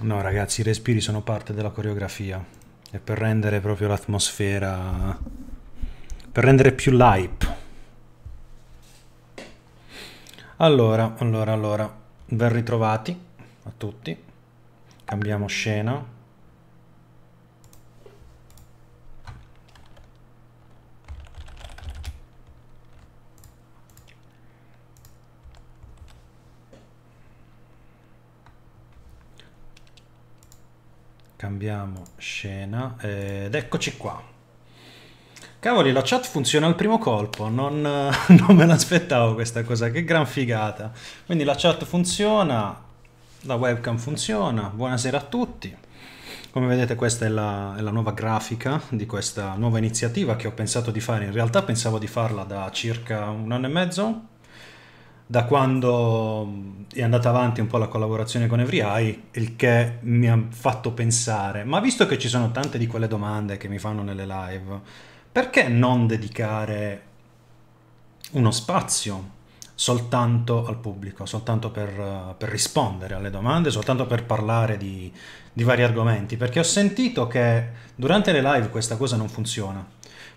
No ragazzi, i respiri sono parte della coreografia È per rendere proprio l'atmosfera, per rendere più l'hype. Allora, allora, allora, ben ritrovati a tutti, cambiamo scena. cambiamo scena ed eccoci qua. Cavoli, la chat funziona al primo colpo, non, non me l'aspettavo questa cosa, che gran figata. Quindi la chat funziona, la webcam funziona, buonasera a tutti. Come vedete questa è la, è la, nuova grafica di questa nuova iniziativa che ho pensato di fare, in realtà pensavo di farla da circa un anno e mezzo, da quando mm, è andata avanti un po' la collaborazione con Every Eye, il che mi ha fatto pensare, ma visto che ci sono tante di quelle domande che mi fanno nelle live, perché non dedicare uno spazio soltanto al pubblico, soltanto per, eh, per rispondere alle domande, soltanto per parlare di, di vari argomenti? Perché ho sentito che durante le live questa cosa non funziona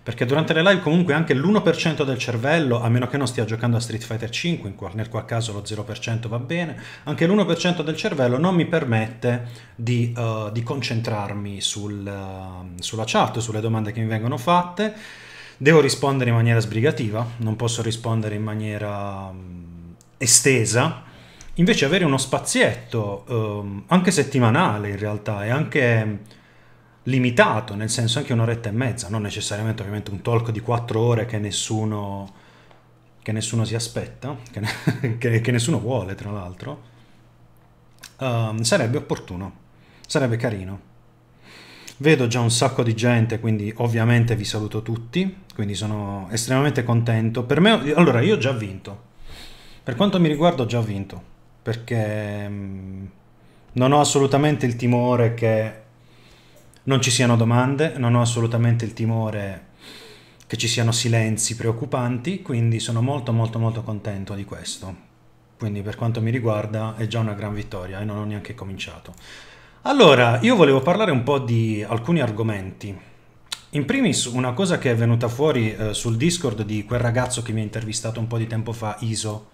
perché durante le live comunque anche l'1% del cervello, a meno che non stia giocando a Street Fighter 5, qual, nel qual caso lo 0% va bene, anche l'1% del cervello non mi permette di, uh, di concentrarmi sul, uh, sulla chat, sulle domande che mi vengono fatte. Devo rispondere in maniera sbrigativa, non posso rispondere in maniera mm, estesa. Invece avere uno spazietto, um, anche settimanale in realtà, e anche limitato, nel senso anche un'oretta e mezza, non necessariamente ovviamente un talk di quattro ore che nessuno, che nessuno si aspetta, che, ne, che, che, nessuno vuole tra l'altro, uh, sarebbe opportuno, sarebbe carino. Vedo già un sacco di gente, quindi ovviamente vi saluto tutti, quindi sono estremamente contento. Per me, allora, io ho già vinto. Per quanto mi riguarda ho già vinto, perché mm, non ho assolutamente il timore che non ci siano domande, non ho assolutamente il timore che ci siano silenzi preoccupanti, quindi sono molto molto molto contento di questo. Quindi per quanto mi riguarda è già una gran vittoria e non ho neanche cominciato. Allora, io volevo parlare un po' di alcuni argomenti. In primis una cosa che è venuta fuori eh, sul Discord di quel ragazzo che mi ha intervistato un po' di tempo fa, Iso.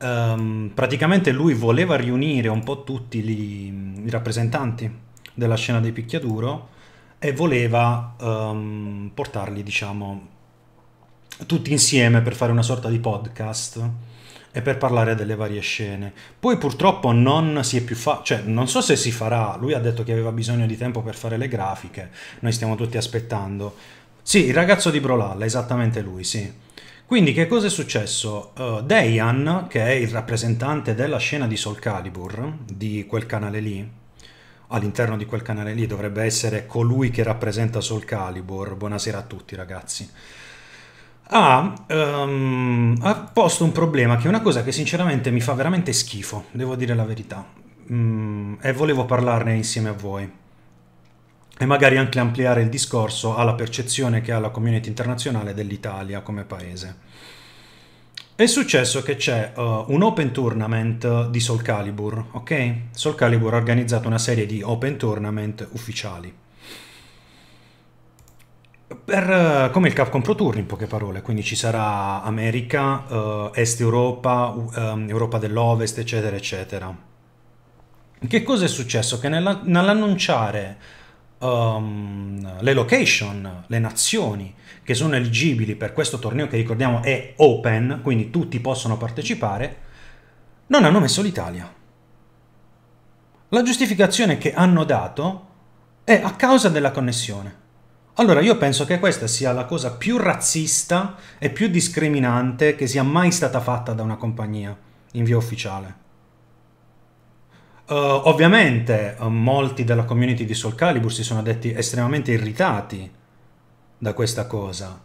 Um, praticamente lui voleva riunire un po' tutti gli, i rappresentanti della scena dei picchiaduro e voleva um, portarli, diciamo, tutti insieme per fare una sorta di podcast e per parlare delle varie scene. Poi purtroppo non si è più fatto, cioè non so se si farà, lui ha detto che aveva bisogno di tempo per fare le grafiche, noi stiamo tutti aspettando. Sì, il ragazzo di Brolalla, esattamente lui, sì. Quindi che cosa è successo? Uh, eh, Dayan, che è il rappresentante della scena di Soul Calibur, di quel canale lì, all'interno di quel canale lì dovrebbe essere colui che rappresenta Soul Calibur. Buonasera a tutti ragazzi. Ha, um, ha, posto un problema che è una cosa che sinceramente mi fa veramente schifo, devo dire la verità, mm, e volevo parlarne insieme a voi e magari anche ampliare il discorso alla percezione che ha la community internazionale dell'Italia come paese. È successo che c'è uh, un Open Tournament eh, di Soul Calibur, ok? Soul Calibur ha organizzato una serie di Open Tournament ufficiali. Per, uh, come il Capcom Pro Tour in poche parole, quindi ci sarà America, uh, Est Europa, um, Europa dell'Ovest, eccetera, eccetera. Che cosa è successo? Che nell'annunciare um, le location, le nazioni che sono eligibili per questo torneo che ricordiamo è open, quindi tutti possono partecipare, non hanno messo l'Italia. La giustificazione che hanno dato è a causa della connessione. Allora io penso che questa sia la cosa più razzista e più discriminante che sia mai stata fatta da una compagnia in via ufficiale. Uh, ovviamente uh, molti della community di Soul Calibur si sono detti estremamente irritati da questa cosa.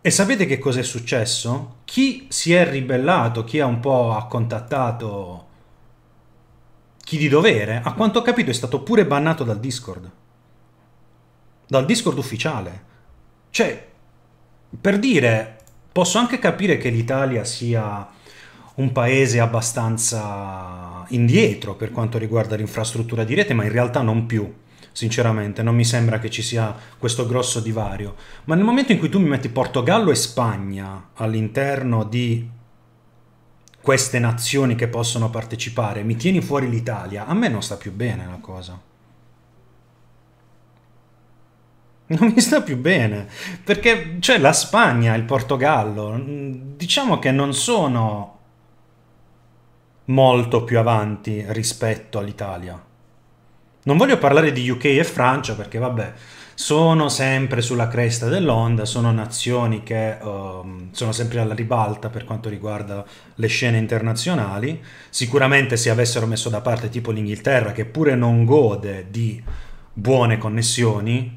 E sapete che cosa è successo? Chi si è ribellato, chi ha un po' ha contattato chi di dovere, a quanto ho capito è stato pure bannato dal Discord. Dal Discord ufficiale. Cioè, per dire, posso anche capire che l'Italia sia un paese abbastanza indietro per quanto riguarda l'infrastruttura di rete, ma in realtà non più. Sinceramente, non mi sembra che ci sia questo grosso divario. Ma nel momento in cui tu mi metti Portogallo e Spagna all'interno di queste nazioni che possono partecipare, mi tieni fuori l'Italia, a me non sta più bene la cosa. Non mi sta più bene, perché c'è cioè, la Spagna, il Portogallo, diciamo che non sono molto più avanti rispetto all'Italia. Non voglio parlare di UK e Francia perché vabbè, sono sempre sulla cresta dell'onda, sono nazioni che um, sono sempre alla ribalta per quanto riguarda le scene internazionali. Sicuramente se avessero messo da parte tipo l'Inghilterra che pure non gode di buone connessioni,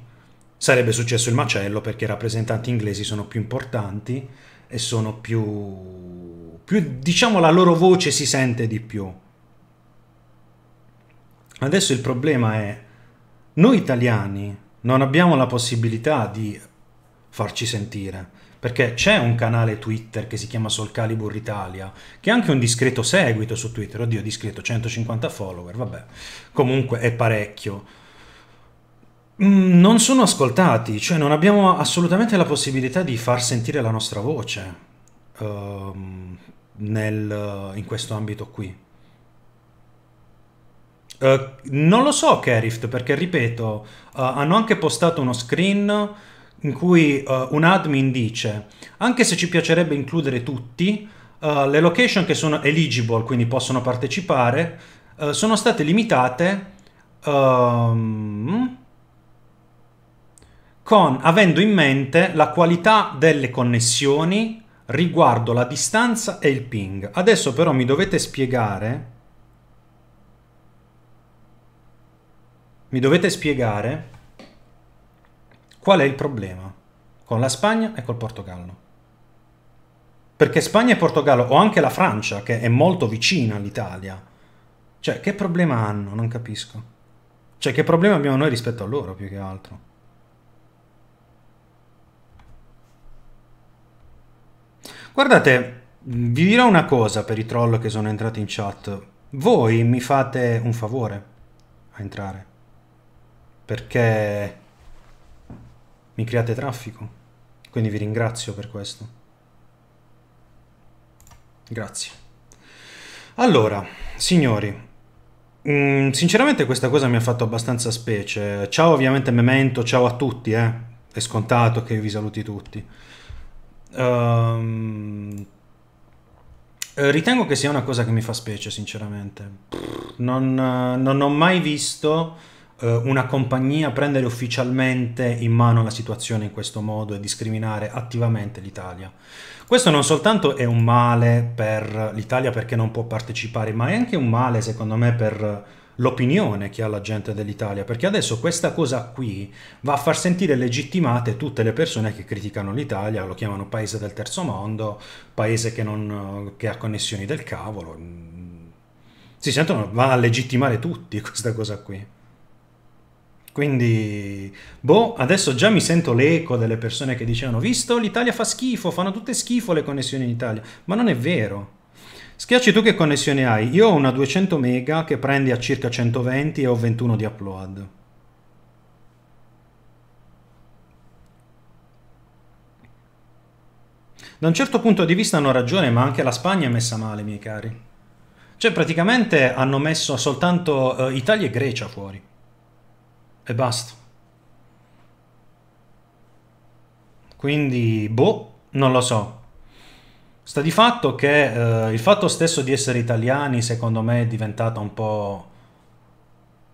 sarebbe successo il macello perché i rappresentanti inglesi sono più importanti e sono più più diciamo la loro voce si sente di più. Adesso il problema è noi italiani non abbiamo la possibilità di farci sentire, perché c'è un canale Twitter che si chiama Soul Calibur Italia, che ha anche un discreto seguito su Twitter, oddio discreto, 150 follower, vabbè, comunque è parecchio. Mm, non sono ascoltati, cioè non abbiamo assolutamente la possibilità di far sentire la nostra voce. Ehm, nel, in questo ambito qui. Uh, non lo so Kerift perché ripeto uh, hanno anche postato uno screen in cui uh, un admin dice anche se ci piacerebbe includere tutti le location che sono eligible quindi possono partecipare sono state limitate um, con avendo in mente la qualità delle connessioni riguardo la distanza e il ping. Adesso però mi dovete spiegare mi dovete spiegare qual è il problema con la Spagna e col Portogallo. Perché Spagna e Portogallo, o anche la Francia, che è molto vicina all'Italia, cioè che problema hanno? Non capisco. Cioè che problema abbiamo noi rispetto a loro più che altro? Guardate, vi dirò una cosa per i troll che sono entrati in chat. Voi mi fate un favore a entrare. Perché mi create traffico. Quindi vi ringrazio per questo. Grazie. Allora, signori, mm, sinceramente questa cosa mi ha fatto abbastanza specie. Ciao ovviamente Memento, ciao a tutti, eh. È scontato che vi saluti tutti. Um, ritengo che sia una cosa che mi fa specie, sinceramente. Non, non ho mai visto uh, una compagnia prendere ufficialmente in mano la situazione in questo modo e discriminare attivamente l'Italia. Questo non soltanto è un male per l'Italia perché non può partecipare, ma è anche un male, secondo me, per l'opinione che ha la gente dell'Italia, perché adesso questa cosa qui va a far sentire legittimate tutte le persone che criticano l'Italia, lo chiamano paese del terzo mondo, paese che, non, che ha connessioni del cavolo. Si sentono, va a legittimare tutti questa cosa qui. Quindi, boh, adesso già mi sento l'eco delle persone che dicevano, visto l'Italia fa schifo, fanno tutte schifo le connessioni in Italia, ma non è vero. Schiacci tu che connessione hai? Io ho una 200 mega che prendi a circa 120 e ho 21 di upload. Da un certo punto di vista hanno ragione, ma anche la Spagna è messa male, miei cari. Cioè praticamente hanno messo soltanto eh, Italia e Grecia fuori. E basta. Quindi, boh, non lo so. Sta di fatto che eh, il fatto stesso di essere italiani, secondo me, è diventata un po'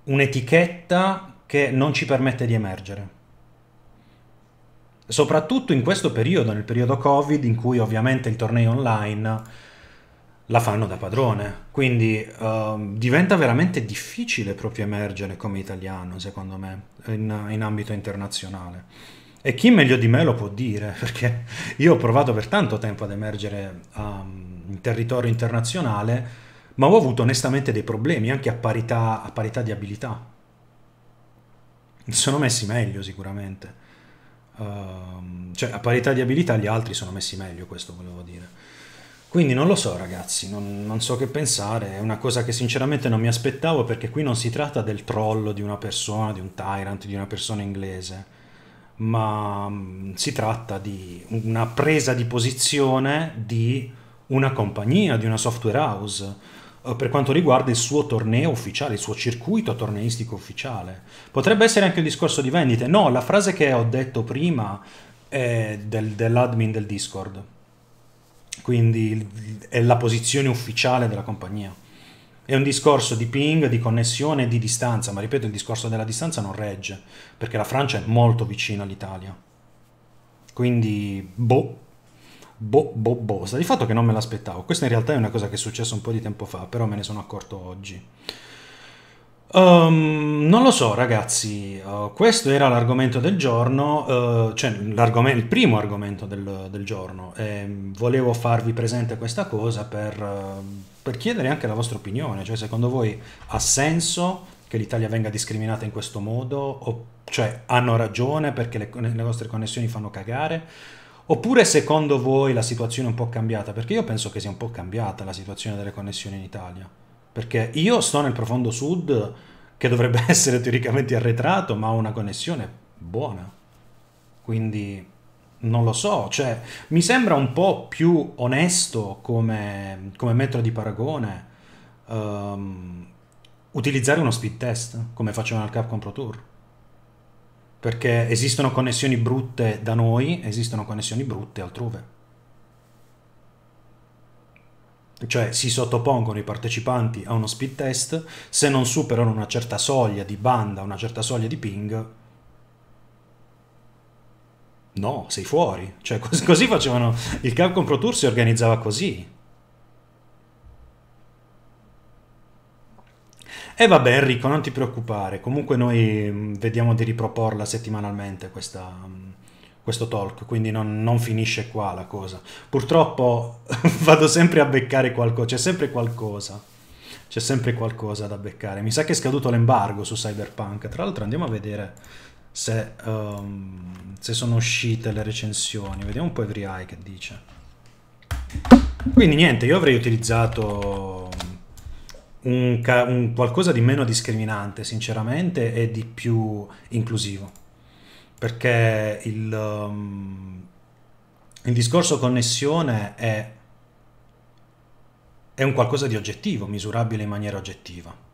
un'etichetta che non ci permette di emergere. Soprattutto in questo periodo, nel periodo Covid, in cui ovviamente i tornei online la fanno da padrone. Quindi uh, diventa veramente difficile proprio emergere come italiano, secondo me, in, in ambito internazionale. E chi meglio di me lo può dire, perché io ho provato per tanto tempo ad emergere um, in territorio internazionale, ma ho avuto onestamente dei problemi anche a parità, a parità di abilità. Mi sono messi meglio sicuramente. Uh, cioè, a parità di abilità gli altri sono messi meglio, questo volevo dire. Quindi non lo so ragazzi, non, non so che pensare, è una cosa che sinceramente non mi aspettavo perché qui non si tratta del troll di una persona, di un tyrant, di una persona inglese ma mm, si tratta di una presa di posizione di una compagnia, di una software house eh, per quanto riguarda il suo torneo ufficiale, il suo circuito torneistico ufficiale. Potrebbe essere anche un discorso di vendite. No, la frase che ho detto prima è del, dell'admin del Discord. Quindi è la posizione ufficiale della compagnia. È un discorso di ping, di connessione e di distanza, ma ripeto, il discorso della distanza non regge, perché la Francia è molto vicina all'Italia. Quindi, boh, boh, boh, boh. Sta di fatto che non me l'aspettavo. Questa in realtà è una cosa che è successa un po' di tempo fa, però me ne sono accorto oggi. Um, non lo so ragazzi, uh, questo era l'argomento del giorno, uh, cioè il primo argomento del, del giorno. E ehm, volevo farvi presente questa cosa per... Uh, per chiedere anche la vostra opinione, cioè secondo voi ha senso che l'Italia venga discriminata in questo modo, o, cioè hanno ragione perché le, le vostre connessioni fanno cagare, oppure secondo voi la situazione è un po' cambiata, perché io penso che sia un po' cambiata la situazione delle connessioni in Italia, perché io sto nel profondo sud che dovrebbe essere teoricamente arretrato, ma ho una connessione buona, quindi non lo so, cioè mi sembra un po' più onesto come, come metro di paragone um, utilizzare uno speed test come facevano al Capcom Pro Tour. Perché esistono connessioni brutte da noi, esistono connessioni brutte altrove. Cioè si sottopongono i partecipanti a uno speed test, se non superano una certa soglia di banda, una certa soglia di ping, no, sei fuori. Cioè, così facevano. Il Capcom Pro Tour si organizzava così. E eh vabbè Enrico, non ti preoccupare, comunque noi mm, vediamo di riproporla settimanalmente questa, mm, questo talk, quindi non, non, finisce qua la cosa. Purtroppo vado sempre a beccare qualcosa, c'è sempre qualcosa, c'è sempre qualcosa da beccare. Mi sa che è scaduto l'embargo su Cyberpunk, tra l'altro andiamo a vedere se, um, se sono uscite le recensioni. Vediamo un po' Every Eye che dice. Quindi niente, io avrei utilizzato un, un qualcosa di meno discriminante, sinceramente, e di più inclusivo. Perché il, um, il discorso connessione è, è un qualcosa di oggettivo, misurabile in maniera oggettiva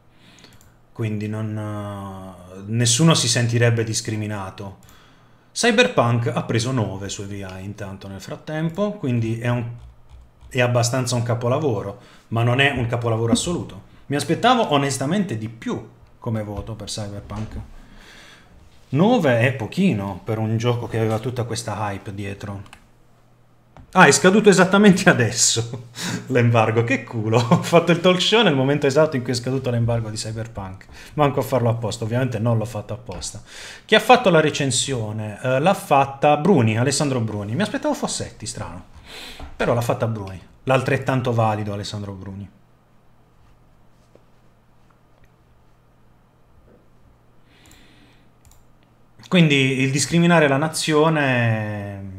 quindi non, eh, nessuno si sentirebbe discriminato. Cyberpunk ha preso 9 su VI intanto nel frattempo, quindi è, un, è abbastanza un capolavoro, ma non è un capolavoro assoluto. Mi aspettavo onestamente di più come voto per Cyberpunk. 9 è pochino per un gioco che aveva tutta questa hype dietro. Ah, è scaduto esattamente adesso l'embargo. Che culo! Ho fatto il talk show nel momento esatto in cui è scaduto l'embargo di Cyberpunk. Manco a farlo apposta, ovviamente non l'ho fatto apposta. Chi ha fatto la recensione? Eh, l'ha fatta Bruni, Alessandro Bruni. Mi aspettavo Fossetti, strano. Però l'ha fatta Bruni. L'altrettanto valido Alessandro Bruni. Quindi il discriminare la nazione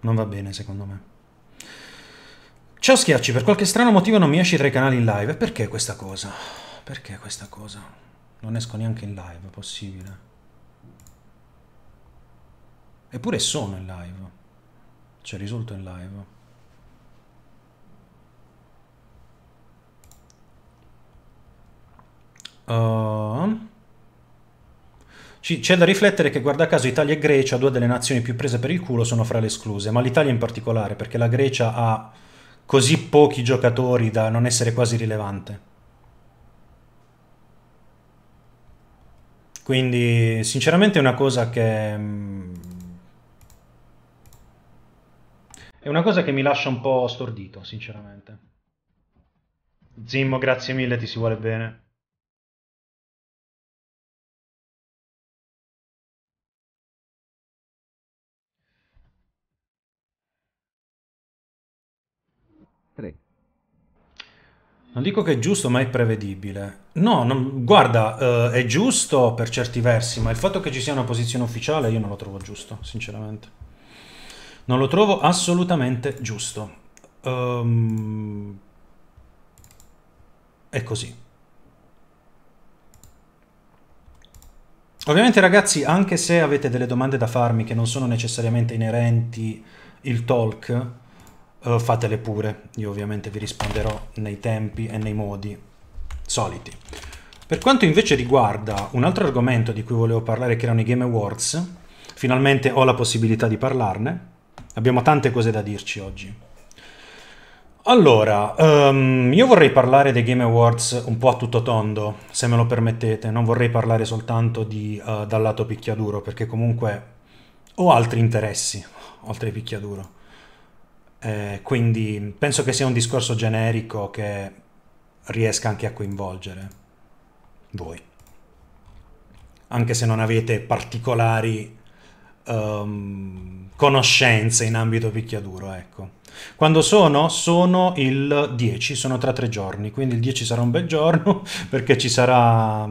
non va bene, secondo me. Ciao Schiacci, per qualche strano motivo non mi esci tra i canali in live. Perché questa cosa? Perché questa cosa? Non esco neanche in live, possibile. Eppure sono in live. Cioè, risulto in live. Uh, c'è da riflettere che, guarda caso, Italia e Grecia, due delle nazioni più prese per il culo, sono fra le escluse, ma l'Italia in particolare, perché la Grecia ha così pochi giocatori da non essere quasi rilevante. Quindi, sinceramente, è una cosa che. Mm, è una cosa che mi lascia un po' stordito, sinceramente. Zimmo, grazie mille, ti si vuole bene. Non dico che è giusto, ma è prevedibile. No, non, guarda, eh, è giusto per certi versi, ma il fatto che ci sia una posizione ufficiale io non lo trovo giusto, sinceramente. Non lo trovo assolutamente giusto. Um, è così. Ovviamente ragazzi, anche se avete delle domande da farmi che non sono necessariamente inerenti il talk, uh, fatele pure. Io ovviamente vi risponderò nei tempi e nei modi soliti. Per quanto invece riguarda un altro argomento di cui volevo parlare che erano i Game Awards, finalmente ho la possibilità di parlarne. Abbiamo tante cose da dirci oggi. Allora, um, io vorrei parlare dei Game Awards un po' a tutto tondo, se me lo permettete, non vorrei parlare soltanto di, uh, dal lato picchiaduro, perché comunque ho altri interessi oltre ai picchiaduro. Eh, quindi penso che sia un discorso generico che riesca anche a coinvolgere voi. Anche se non avete particolari um, conoscenze in ambito picchiaduro, ecco. Quando sono? Sono il 10, sono tra tre giorni, quindi il 10 sarà un bel giorno perché ci sarà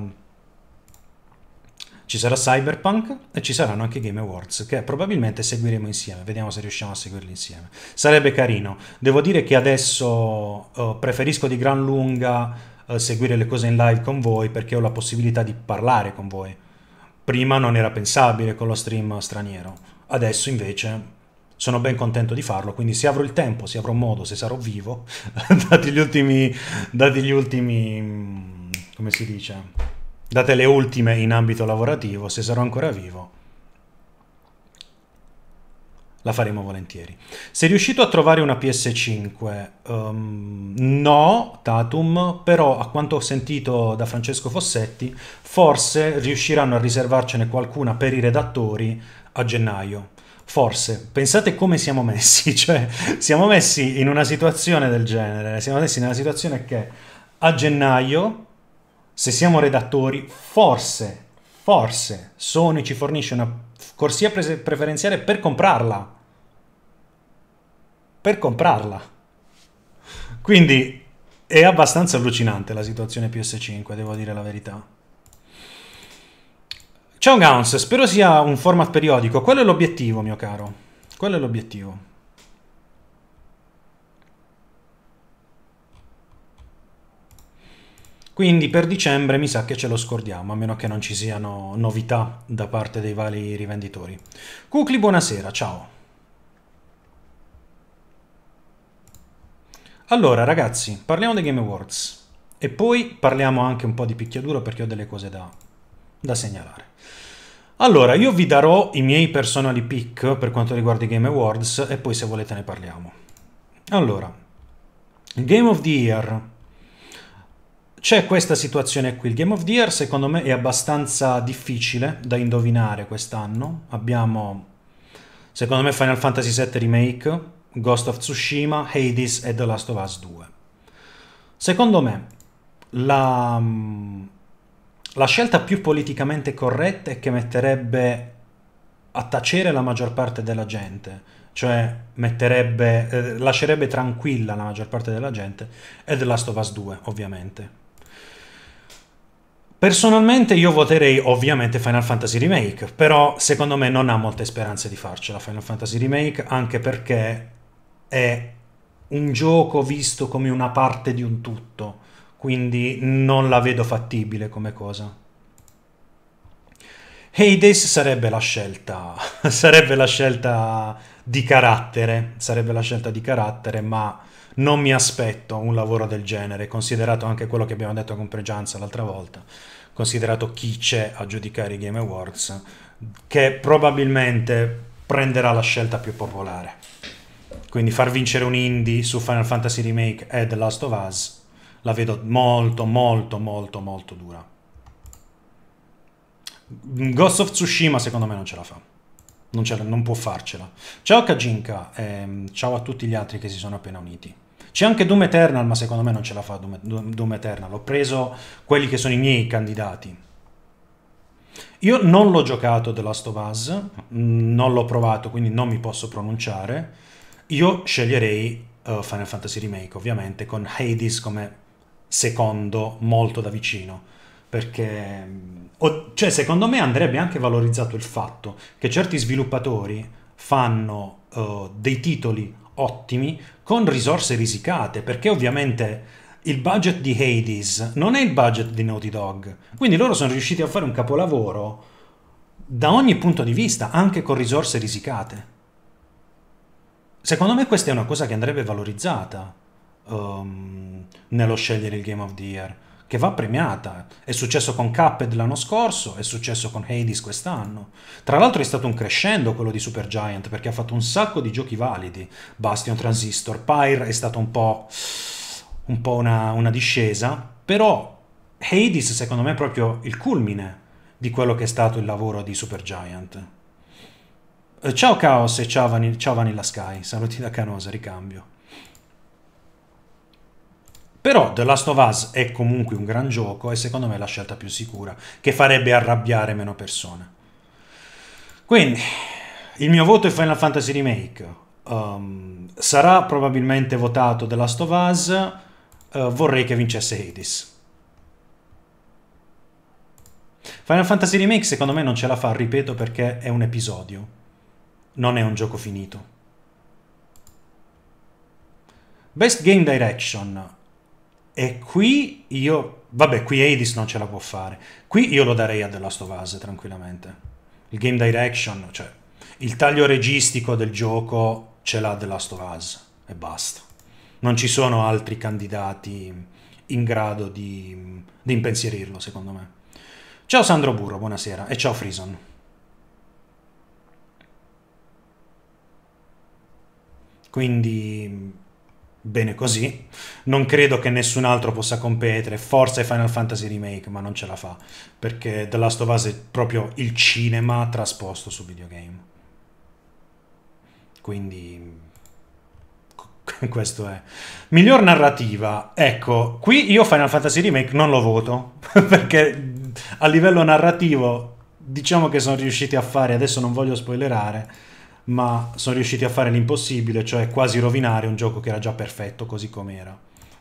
ci sarà Cyberpunk e ci saranno anche Game Awards che probabilmente seguiremo insieme, vediamo se riusciamo a seguirli insieme. Sarebbe carino. Devo dire che adesso uh, preferisco di gran lunga uh, seguire le cose in live con voi perché ho la possibilità di parlare con voi. Prima non era pensabile con lo stream straniero, adesso invece sono ben contento di farlo, quindi se avrò il tempo, se avrò modo, se sarò vivo, dati gli ultimi, dati gli ultimi, mm, come si dice, date le ultime in ambito lavorativo, se sarò ancora vivo, la faremo volentieri. Sei riuscito a trovare una PS5? Um, ehm, no, Tatum, però a quanto ho sentito da Francesco Fossetti, forse riusciranno a riservarcene qualcuna per i redattori a gennaio. Forse, pensate come siamo messi, cioè siamo messi in una situazione del genere, siamo messi in una situazione che a gennaio se siamo redattori, forse, forse Sony ci fornisce una corsia pre preferenziale per comprarla. Per comprarla. Quindi è abbastanza allucinante la situazione PS5, devo dire la verità. Ciao Gauns, spero sia un format periodico. Quello è l'obiettivo, mio caro. Quello è l'obiettivo. Quindi per dicembre mi sa che ce lo scordiamo, a meno che non ci siano novità da parte dei vari rivenditori. Cucli, buonasera, ciao. Allora ragazzi, parliamo dei Game Awards e poi parliamo anche un po' di picchiaduro perché ho delle cose da, da segnalare. Allora, io vi darò i miei personali pick per quanto riguarda i Game Awards e poi se volete ne parliamo. Allora, Game of the Year c'è questa situazione qui. Il Game of the Year secondo me è abbastanza difficile da indovinare quest'anno. Abbiamo, secondo me, Final Fantasy VII Remake, Ghost of Tsushima, Hades e The Last of Us 2. Secondo me, la, mm, la scelta più politicamente corretta è che metterebbe a tacere la maggior parte della gente cioè metterebbe, eh, lascerebbe tranquilla la maggior parte della gente, è The Last of Us 2 ovviamente, Personalmente io voterei ovviamente Final Fantasy Remake, però secondo me non ha molte speranze di farcela Final Fantasy Remake, anche perché è un gioco visto come una parte di un tutto, quindi non la vedo fattibile come cosa. Hades sarebbe la scelta, sarebbe la scelta di carattere, sarebbe la scelta di carattere, ma non mi aspetto un lavoro del genere, considerato anche quello che abbiamo detto con Pregianza l'altra volta, considerato chi c'è a giudicare i Game Awards, che probabilmente prenderà la scelta più popolare. Quindi far vincere un indie su Final Fantasy Remake e The Last of Us la vedo molto, molto, molto, molto dura. Ghost of Tsushima secondo me non ce la fa. Non, ce la, non può farcela. Ciao Kajinka, e ehm, ciao a tutti gli altri che si sono appena uniti. C'è anche Doom Eternal, ma secondo me non ce la fa Doom, Doom Eternal. Ho preso quelli che sono i miei candidati. Io non l'ho giocato The Last of Us, mm, non l'ho provato, quindi non mi posso pronunciare. Io sceglierei uh, Final Fantasy Remake, ovviamente, con Hades come secondo molto da vicino. Perché, mm, o, cioè, secondo me andrebbe anche valorizzato il fatto che certi sviluppatori fanno uh, dei titoli ottimi con risorse risicate, perché ovviamente il budget di Hades non è il budget di Naughty Dog. Quindi loro sono riusciti a fare un capolavoro da ogni punto di vista, anche con risorse risicate. Secondo me questa è una cosa che andrebbe valorizzata um, nello scegliere il Game of the Year che va premiata. È successo con Cuphead l'anno scorso, è successo con Hades quest'anno. Tra l'altro è stato un crescendo quello di Supergiant, perché ha fatto un sacco di giochi validi. Bastion Transistor, Pyre è stato un po', un po una, una discesa, però Hades secondo me è proprio il culmine di quello che è stato il lavoro di Supergiant. Eh, ciao Chaos e ciao, Vanilla Sky, saluti da Canosa, ricambio. Però The Last of Us è comunque un gran gioco e secondo me è la scelta più sicura, che farebbe arrabbiare meno persone. Quindi, il mio voto è Final Fantasy Remake. Um, sarà probabilmente votato The Last of Us. Uh, vorrei che vincesse Hades. Final Fantasy Remake secondo me non ce la fa, ripeto, perché è un episodio. Non è un gioco finito. Best Game Direction. E qui io... Vabbè, qui Hades non ce la può fare. Qui io lo darei a The Last of Us, tranquillamente. Il game direction, cioè... Il taglio registico del gioco ce l'ha The Last of Us. E basta. Non ci sono altri candidati in grado di, di impensierirlo, secondo me. Ciao Sandro Burro, buonasera. E ciao Frison. Quindi bene così. Non credo che nessun altro possa competere, forse Final Fantasy Remake, ma non ce la fa, perché The Last of Us è proprio il cinema trasposto su videogame. Quindi questo è. Miglior narrativa. Ecco, qui io Final Fantasy Remake non lo voto, perché a livello narrativo diciamo che sono riusciti a fare, adesso non voglio spoilerare, ma sono riusciti a fare l'impossibile, cioè quasi rovinare un gioco che era già perfetto così com'era.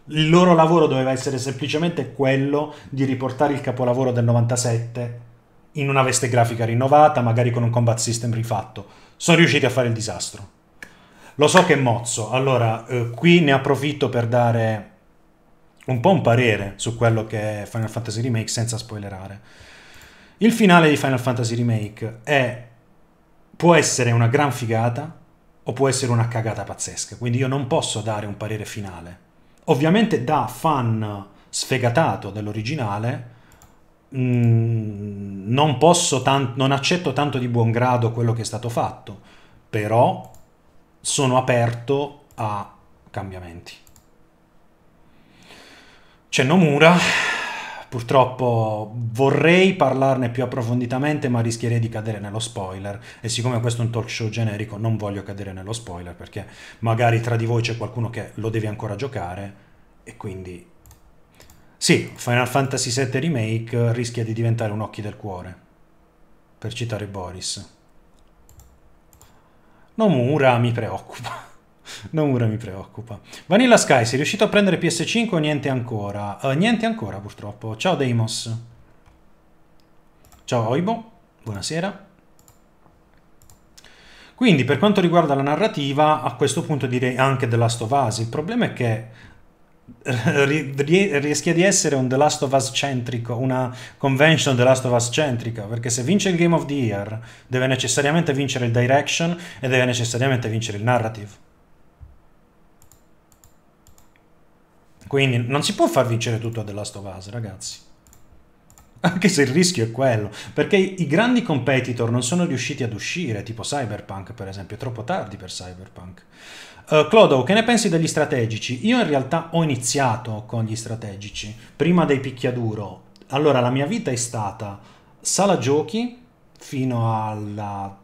Il loro lavoro doveva essere semplicemente quello di riportare il capolavoro del 97 in una veste grafica rinnovata, magari con un combat system rifatto. Sono riusciti a fare il disastro. Lo so che è mozzo, allora eh, qui ne approfitto per dare un po' un parere su quello che è Final Fantasy Remake senza spoilerare. Il finale di Final Fantasy Remake è può essere una gran figata o può essere una cagata pazzesca, quindi io non posso dare un parere finale. Ovviamente da fan sfegatato dell'originale mh, mm, non, posso tan- non accetto tanto di buon grado quello che è stato fatto, però sono aperto a cambiamenti. C'è Nomura, Purtroppo vorrei parlarne più approfonditamente, ma rischierei di cadere nello spoiler. E siccome questo è un talk show generico, non voglio cadere nello spoiler perché magari tra di voi c'è qualcuno che lo deve ancora giocare e quindi. Sì, Final Fantasy VII Remake rischia di diventare un occhi del cuore, per citare Boris. Nomura mi preoccupa non ora mi preoccupa. Vanilla Sky, sei riuscito a prendere PS5 o niente ancora? Uh, niente ancora purtroppo. Ciao Deimos. Ciao Oibo, buonasera. Quindi per quanto riguarda la narrativa, a questo punto direi anche The Last of Us. Il problema è che rischia di essere un The Last of Us centrico, una convention The Last of Us centrica, perché se vince il Game of the Year deve necessariamente vincere il Direction e deve necessariamente vincere il Narrative. Quindi non si può far vincere tutto a The Last of Us, ragazzi. Anche se il rischio è quello, perché i grandi competitor non sono riusciti ad uscire, tipo Cyberpunk per esempio, è troppo tardi per Cyberpunk. Uh, eh, Clodo, oh, che ne pensi degli strategici? Io in realtà ho iniziato con gli strategici, prima dei picchiaduro. Allora, la mia vita è stata sala giochi fino alla,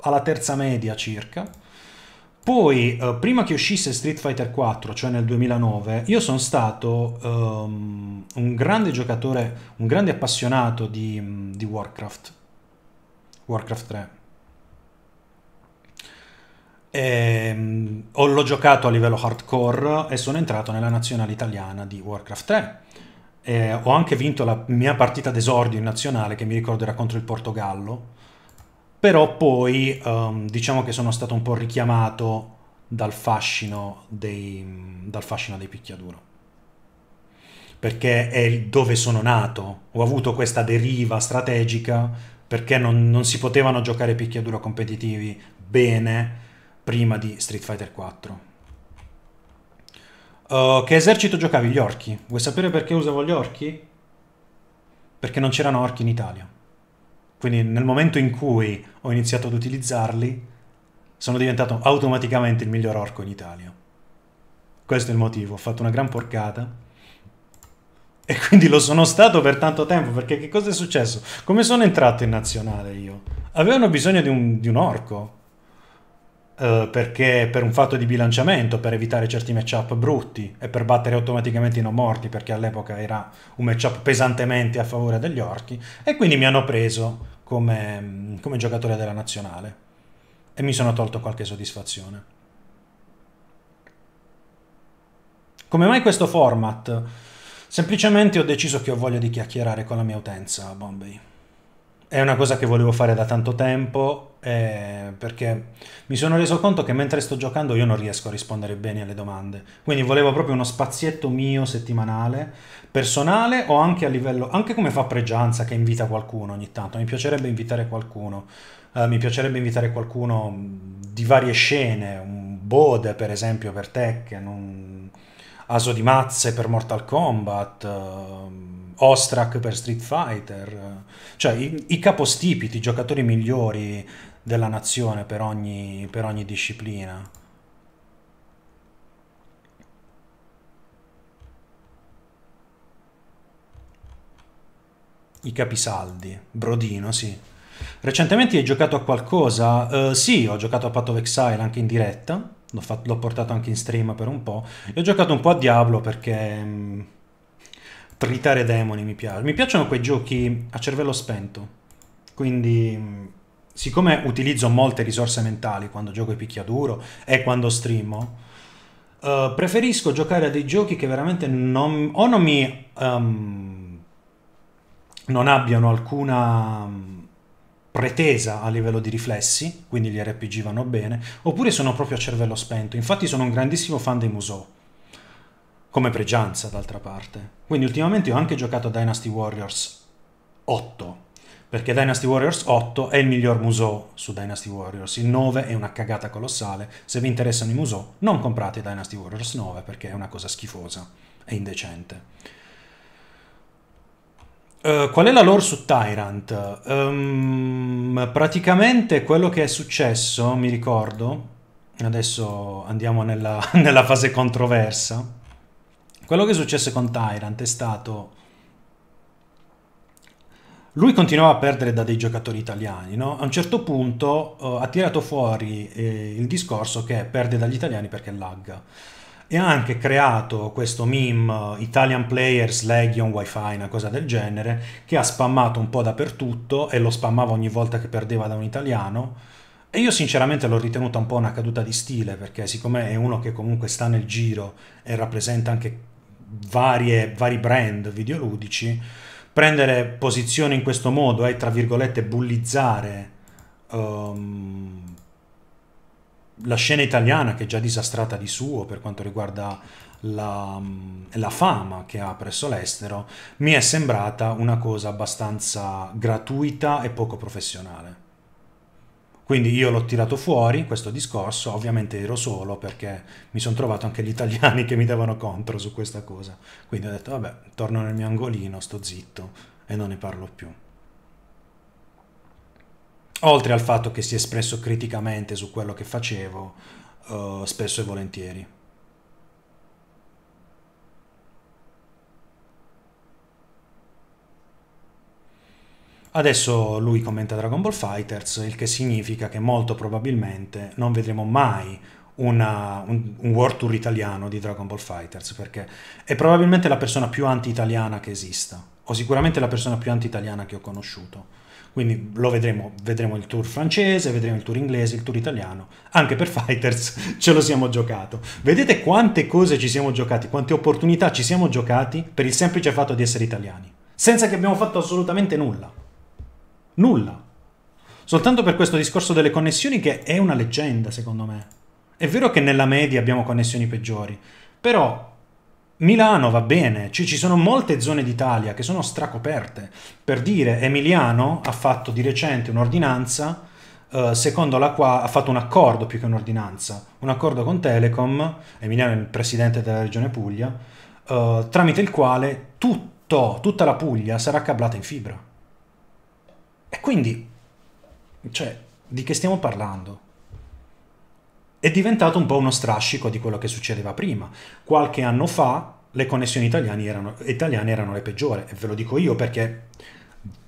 alla terza media circa, poi, eh, prima che uscisse Street Fighter 4, cioè nel 2009, io sono stato um, un grande giocatore, un grande appassionato di, mm, di Warcraft, Warcraft 3. E, um, l'ho giocato a livello hardcore e sono entrato nella nazionale italiana di Warcraft 3. E eh, ho anche vinto la mia partita d'esordio in nazionale, che mi ricordo era contro il Portogallo però poi um, diciamo che sono stato un po' richiamato dal fascino dei, dal fascino dei picchiaduro perché è dove sono nato. Ho avuto questa deriva strategica perché non, non, si potevano giocare picchiaduro competitivi bene prima di Street Fighter 4. Uh, eh, che esercito giocavi? Gli orchi. Vuoi sapere perché usavo gli orchi? Perché non c'erano orchi in Italia. Quindi nel momento in cui ho iniziato ad utilizzarli, sono diventato automaticamente il miglior orco in Italia. Questo è il motivo, ho fatto una gran porcata. E quindi lo sono stato per tanto tempo, perché che cosa è successo? Come sono entrato in nazionale io? Avevano bisogno di un, di un orco, Uh, perché per un fatto di bilanciamento, per evitare certi matchup brutti e per battere automaticamente i non morti, perché all'epoca era un matchup pesantemente a favore degli orchi, e quindi mi hanno preso come, come giocatore della nazionale e mi sono tolto qualche soddisfazione. Come mai questo format? Semplicemente ho deciso che ho voglia di chiacchierare con la mia utenza a Bombay. È una cosa che volevo fare da tanto tempo eh, perché mi sono reso conto che mentre sto giocando io non riesco a rispondere bene alle domande. Quindi volevo proprio uno spazietto mio settimanale, personale o anche a livello, anche come fa Pregianza che invita qualcuno ogni tanto. Mi piacerebbe invitare qualcuno. Eh, mi piacerebbe invitare qualcuno mm, di varie scene, un Bode per esempio per Tekken, un Aso di Mazze per Mortal Kombat. Eh, Ostrak per Street Fighter, cioè i, i capostipiti, i giocatori migliori della nazione per ogni, per ogni disciplina. I capisaldi, Brodino, sì. Recentemente hai giocato a qualcosa? Uh, sì, ho giocato a Path of Exile anche in diretta, l'ho, portato anche in stream per un po', e ho giocato un po' a Diablo perché... Mh, mm, tritare demoni mi piace. Mi piacciono quei giochi a cervello spento. Quindi, mm, siccome utilizzo molte risorse mentali quando gioco i picchiaduro e quando streamo, uh, preferisco giocare a dei giochi che veramente non, o non mi... Um, non abbiano alcuna mm, pretesa a livello di riflessi, quindi gli RPG vanno bene, oppure sono proprio a cervello spento. Infatti sono un grandissimo fan dei Musou come pregianza d'altra parte. Quindi ultimamente ho anche giocato a Dynasty Warriors 8, perché Dynasty Warriors 8 è il miglior Musou su Dynasty Warriors, il 9 è una cagata colossale, se vi interessano i Musou non comprate Dynasty Warriors 9 perché è una cosa schifosa e indecente. Uh, qual è la lore su Tyrant? Um, praticamente quello che è successo, mi ricordo, adesso andiamo nella, nella fase controversa, quello che è successo con Tyrant è stato... Lui continuava a perdere da dei giocatori italiani, no? A un certo punto uh, ha tirato fuori eh, il discorso che perde dagli italiani perché lagga. E ha anche creato questo meme eh, Italian Players Legion Wi-Fi, una cosa del genere, che ha spammato un po' dappertutto e lo spammava ogni volta che perdeva da un italiano. E io sinceramente l'ho ritenuta un po' una caduta di stile, perché siccome è uno che comunque sta nel giro e rappresenta anche varie, vari brand videoludici, prendere posizione in questo modo è, eh, tra virgolette, bullizzare um, la scena italiana, che è già disastrata di suo per quanto riguarda la, mm, la, fama che ha presso l'estero, mi è sembrata una cosa abbastanza gratuita e poco professionale. Quindi io l'ho tirato fuori questo discorso, ovviamente ero solo perché mi sono trovato anche gli italiani che mi davano contro su questa cosa. Quindi ho detto vabbè, torno nel mio angolino, sto zitto e non ne parlo più. Oltre al fatto che si è espresso criticamente su quello che facevo, eh, spesso e volentieri. Adesso lui commenta Dragon Ball Fighters, il che significa che molto probabilmente non vedremo mai una, un, un, World Tour italiano di Dragon Ball Fighters, perché è probabilmente la persona più anti-italiana che esista, o sicuramente la persona più anti-italiana che ho conosciuto. Quindi lo vedremo, vedremo il tour francese, vedremo il tour inglese, il tour italiano, anche per Fighters ce lo siamo giocato. Vedete quante cose ci siamo giocati, quante opportunità ci siamo giocati per il semplice fatto di essere italiani, senza che abbiamo fatto assolutamente nulla. Nulla. Soltanto per questo discorso delle connessioni che è una leggenda, secondo me. È vero che nella media abbiamo connessioni peggiori, però Milano va bene, ci, ci sono molte zone d'Italia che sono stracoperte. Per dire, Emiliano ha fatto di recente un'ordinanza eh, secondo la quale ha fatto un accordo più che un'ordinanza, un accordo con Telecom, Emiliano è il presidente della regione Puglia, eh, tramite il quale tutto, tutta la Puglia sarà cablata in fibra. E quindi, cioè, di che stiamo parlando? È diventato un po' uno strascico di quello che succedeva prima. Qualche anno fa le connessioni italiane erano, italiane erano le peggiori, e ve lo dico io perché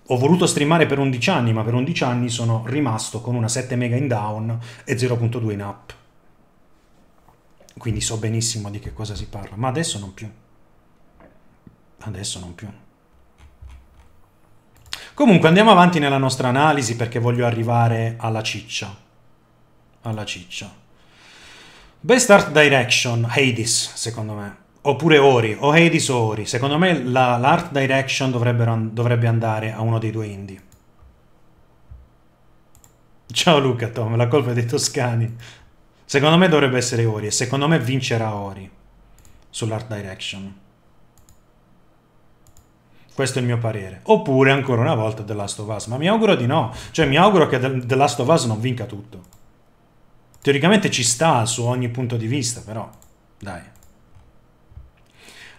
ho voluto streamare per 11 anni, ma per 11 anni sono rimasto con una 7 mega in down e 0.2 in up. Quindi so benissimo di che cosa si parla, ma adesso non più. Adesso non più. Comunque andiamo avanti nella nostra analisi perché voglio arrivare alla ciccia. Alla ciccia. Best Art Direction, Hades, secondo me. Oppure Ori, o Hades o Ori. Secondo me la, l'art direction dovrebbe andare a uno dei due indie. Ciao Luca Tom, la colpa è dei toscani. Secondo me dovrebbe essere Ori e secondo me vincerà Ori sull'art direction. Questo è il mio parere. Oppure ancora una volta The Last of Us. Ma mi auguro di no. Cioè mi auguro che The Last of Us non vinca tutto. Teoricamente ci sta su ogni punto di vista, però. Dai.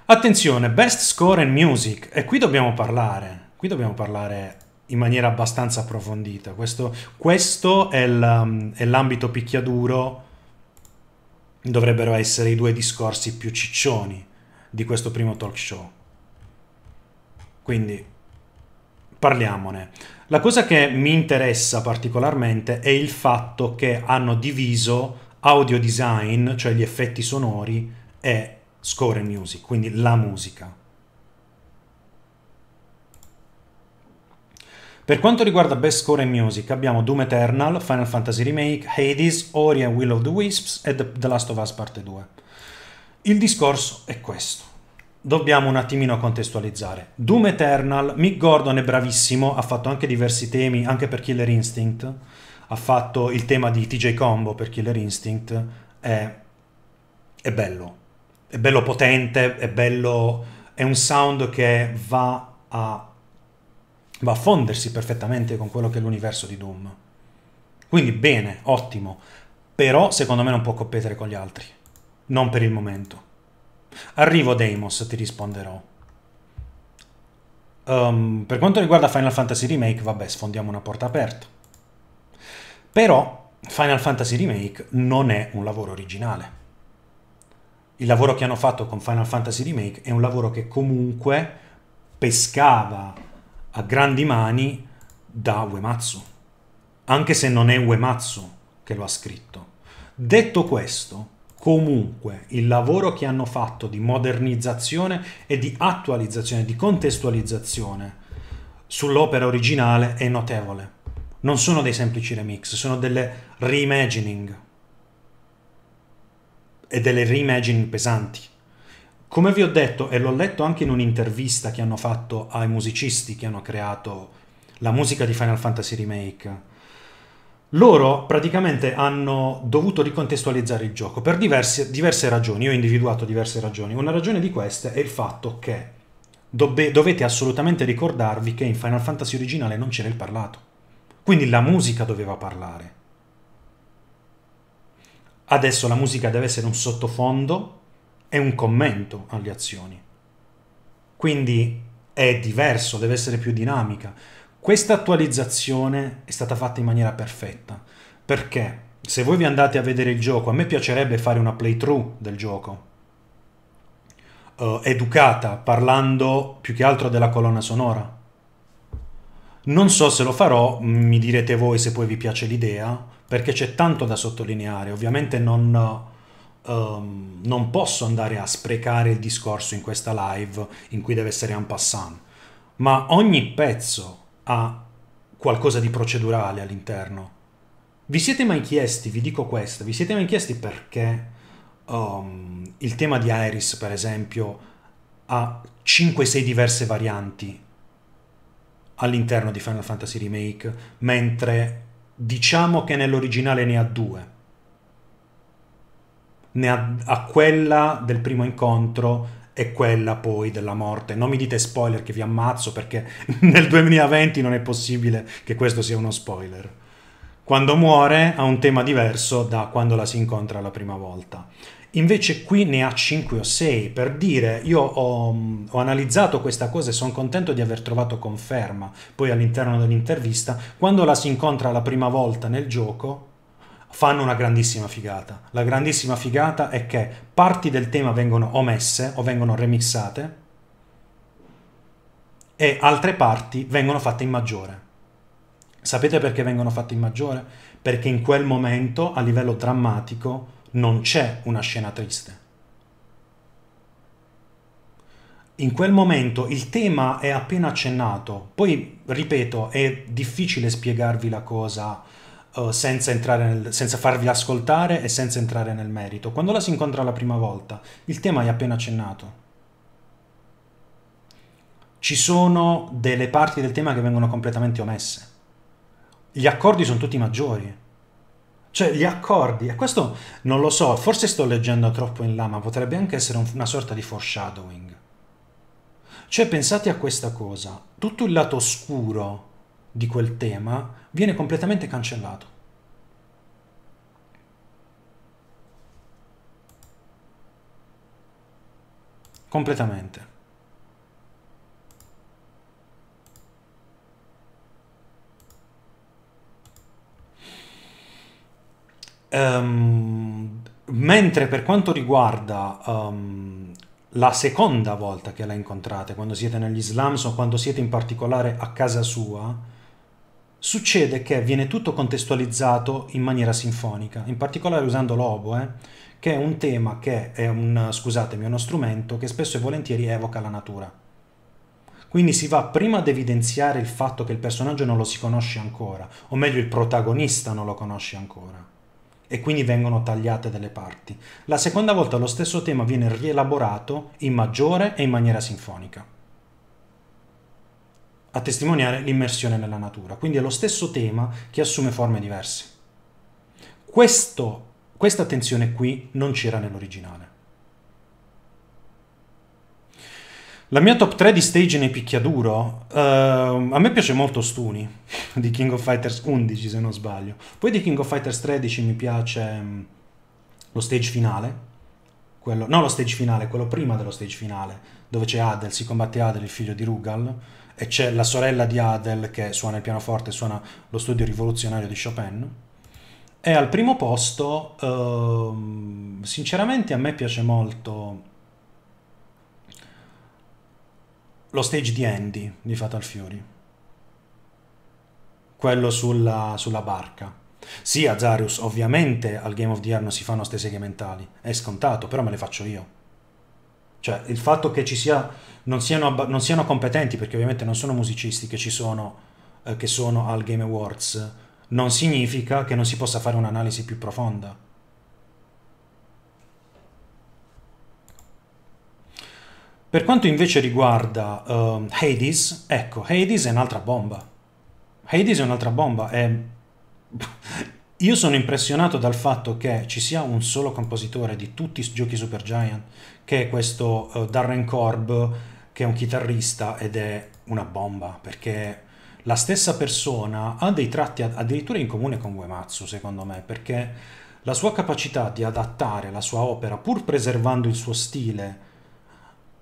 Attenzione, best score and music. E qui dobbiamo parlare. Qui dobbiamo parlare in maniera abbastanza approfondita. Questo, questo è um, l'ambito picchiaduro. Dovrebbero essere i due discorsi più ciccioni di questo primo talk show quindi parliamone. La cosa che mi interessa particolarmente è il fatto che hanno diviso audio design, cioè gli effetti sonori, e score music, quindi la musica. Per quanto riguarda Best Score in Music abbiamo Doom Eternal, Final Fantasy Remake, Hades, Ori and Will of the Wisps e The Last of Us Parte 2. Il discorso è questo dobbiamo un attimino contestualizzare. Doom Eternal, Mick Gordon è bravissimo, ha fatto anche diversi temi, anche per Killer Instinct, ha fatto il tema di TJ Combo per Killer Instinct, è, è bello, è bello potente, è bello, è un sound che va a, va a fondersi perfettamente con quello che è l'universo di Doom. Quindi bene, ottimo, però secondo me non può competere con gli altri, non per il momento. Arrivo Deimos, ti risponderò. Um, per quanto riguarda Final Fantasy Remake, vabbè, sfondiamo una porta aperta. Però Final Fantasy Remake non è un lavoro originale. Il lavoro che hanno fatto con Final Fantasy Remake è un lavoro che comunque pescava a grandi mani da Uematsu, anche se non è Uematsu che lo ha scritto. Detto questo, Comunque, il lavoro che hanno fatto di modernizzazione e di attualizzazione, di contestualizzazione sull'opera originale è notevole. Non sono dei semplici remix, sono delle reimagining. E delle reimagining pesanti. Come vi ho detto, e l'ho letto anche in un'intervista che hanno fatto ai musicisti che hanno creato la musica di Final Fantasy Remake, loro praticamente hanno dovuto ricontestualizzare il gioco per diverse, diverse, ragioni, io ho individuato diverse ragioni. Una ragione di queste è il fatto che dove, dovete assolutamente ricordarvi che in Final Fantasy originale non c'era il parlato, quindi la musica doveva parlare. Adesso la musica deve essere un sottofondo e un commento alle azioni, quindi è diverso, deve essere più dinamica. Questa attualizzazione è stata fatta in maniera perfetta, perché se voi vi andate a vedere il gioco, a me piacerebbe fare una playthrough del gioco, Uh, educata, parlando più che altro della colonna sonora. Non so se lo farò, mi direte voi se poi vi piace l'idea, perché c'è tanto da sottolineare. Ovviamente non, um, non posso andare a sprecare il discorso in questa live in cui deve essere un passant, ma ogni pezzo ha qualcosa di procedurale all'interno. Vi siete mai chiesti, vi dico questo, vi siete mai chiesti perché um, il tema di Iris, per esempio, ha 5-6 diverse varianti all'interno di Final Fantasy Remake, mentre diciamo che nell'originale ne ha due. Ne ha, ha quella del primo incontro è quella poi della morte. Non mi dite spoiler che vi ammazzo perché nel 2020 non è possibile che questo sia uno spoiler. Quando muore ha un tema diverso da quando la si incontra la prima volta. Invece qui ne ha 5 o 6 per dire io ho, mm, ho analizzato questa cosa e sono contento di aver trovato conferma poi all'interno dell'intervista. Quando la si incontra la prima volta nel gioco fanno una grandissima figata. La grandissima figata è che parti del tema vengono omesse o vengono remixate e altre parti vengono fatte in maggiore. Sapete perché vengono fatte in maggiore? Perché in quel momento, a livello drammatico, non c'è una scena triste. In quel momento il tema è appena accennato, poi ripeto, è difficile spiegarvi la cosa uh, senza, nel, senza, farvi ascoltare e senza entrare nel merito. Quando la si incontra la prima volta, il tema è appena accennato. Ci sono delle parti del tema che vengono completamente omesse. Gli accordi sono tutti maggiori. Cioè, gli accordi, e questo non lo so, forse sto leggendo troppo in là, ma potrebbe anche essere un, una sorta di foreshadowing. Cioè, pensate a questa cosa, tutto il lato oscuro di quel tema viene completamente cancellato. Completamente. Um, mentre per quanto riguarda um, la seconda volta che la incontrate, quando siete negli slums o quando siete in particolare a casa sua, succede che viene tutto contestualizzato in maniera sinfonica, in particolare usando l'oboe, che è un tema che è un, scusatemi, uno strumento che spesso e volentieri evoca la natura. Quindi si va prima ad evidenziare il fatto che il personaggio non lo si conosce ancora, o meglio il protagonista non lo conosce ancora e quindi vengono tagliate delle parti. La seconda volta lo stesso tema viene rielaborato in maggiore e in maniera sinfonica a testimoniare l'immersione nella natura. Quindi è lo stesso tema che assume forme diverse. Questo, questa attenzione qui non c'era nell'originale. La mia top 3 di stage nei picchiaduro, uh, a me piace molto Stuni di King of Fighters 11 se non sbaglio, poi di King of Fighters 13 mi piace um, lo stage finale, quello, no lo stage finale, quello prima dello stage finale, dove c'è Adel, si combatte Adel il figlio di Rugal, e c'è la sorella di Adel che suona il pianoforte, suona lo studio rivoluzionario di Chopin. E al primo posto, ehm, sinceramente a me piace molto lo stage di Andy di Fatal Fury. Quello sulla, sulla barca. Sì, Azarius, ovviamente al Game of the Year non si fanno stesse segmentali, è scontato, però me le faccio io. Cioè il fatto che ci sia, non, siano, non siano competenti, perché ovviamente non sono musicisti che ci sono, eh, che sono al Game Awards, non significa che non si possa fare un'analisi più profonda. Per quanto invece riguarda uh, Hades, ecco, Hades è un'altra bomba. Hades è un'altra bomba. È... Io sono impressionato dal fatto che ci sia un solo compositore di tutti i giochi Supergiant che è questo uh, Darren Korb che è un chitarrista ed è una bomba perché la stessa persona ha dei tratti addirittura in comune con Uematsu secondo me perché la sua capacità di adattare la sua opera pur preservando il suo stile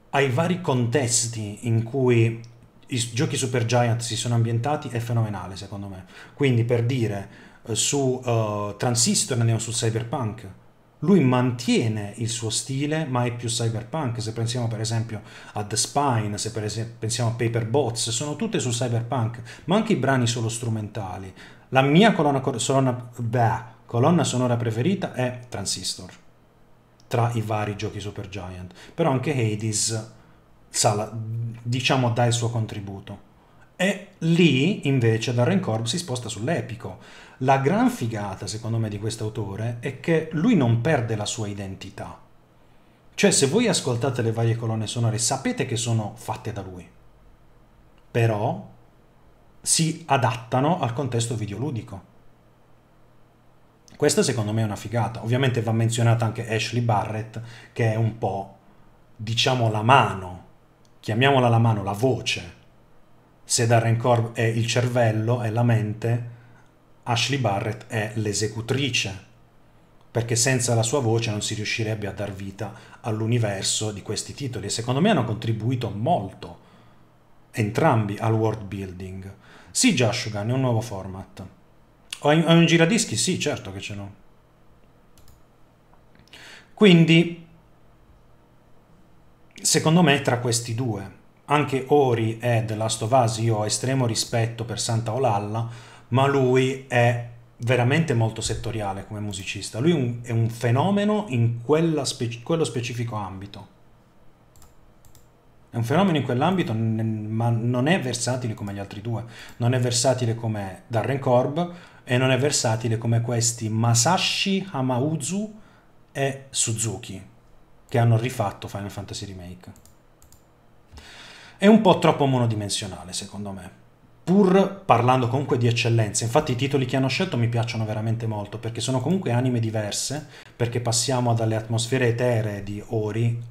ai vari contesti in cui i giochi Super Giant si sono ambientati è fenomenale secondo me quindi per dire eh, su uh, Transistor andiamo su Cyberpunk lui mantiene il suo stile ma è più cyberpunk, se pensiamo per esempio a The Spine, se pensiamo a Paper Bots, sono tutte su cyberpunk, ma anche i brani solo strumentali. La mia colonna, colonna, beh, colonna sonora preferita è Transistor, tra i vari giochi Super Giant, però anche Hades, diciamo, dà il suo contributo. E lì invece Darren Korb si sposta sull'epico. La gran figata, secondo me, di quest'autore è che lui non perde la sua identità. Cioè, se voi ascoltate le varie colonne sonore, sapete che sono fatte da lui. Però si adattano al contesto videoludico. Questa secondo me è una figata. Ovviamente va menzionata anche Ashley Barrett, che è un po', diciamo, la mano, chiamiamola la mano, la voce se Darren Korb è il cervello, è la mente, Ashley Barrett è l'esecutrice, perché senza la sua voce non si riuscirebbe a dar vita all'universo di questi titoli. E secondo me hanno contribuito molto entrambi al world building. Sì, Jashugan è un nuovo format. Ho un giradischi? Sì, certo che ce l'ho. Quindi, secondo me, tra questi due anche Ori è The Last of Us, io ho estremo rispetto per Santa Olalla, ma lui è veramente molto settoriale come musicista. Lui è un fenomeno in speci- quello specifico ambito. È un fenomeno in quell'ambito, ma non è versatile come gli altri due. Non è versatile come Darren Korb e non è versatile come questi Masashi Hamauzu e Suzuki, che hanno rifatto Final Fantasy Remake è un po' troppo monodimensionale, secondo me. Pur parlando comunque di eccellenza, infatti i titoli che hanno scelto mi piacciono veramente molto perché sono comunque anime diverse, perché passiamo dalle atmosfere etere di Ori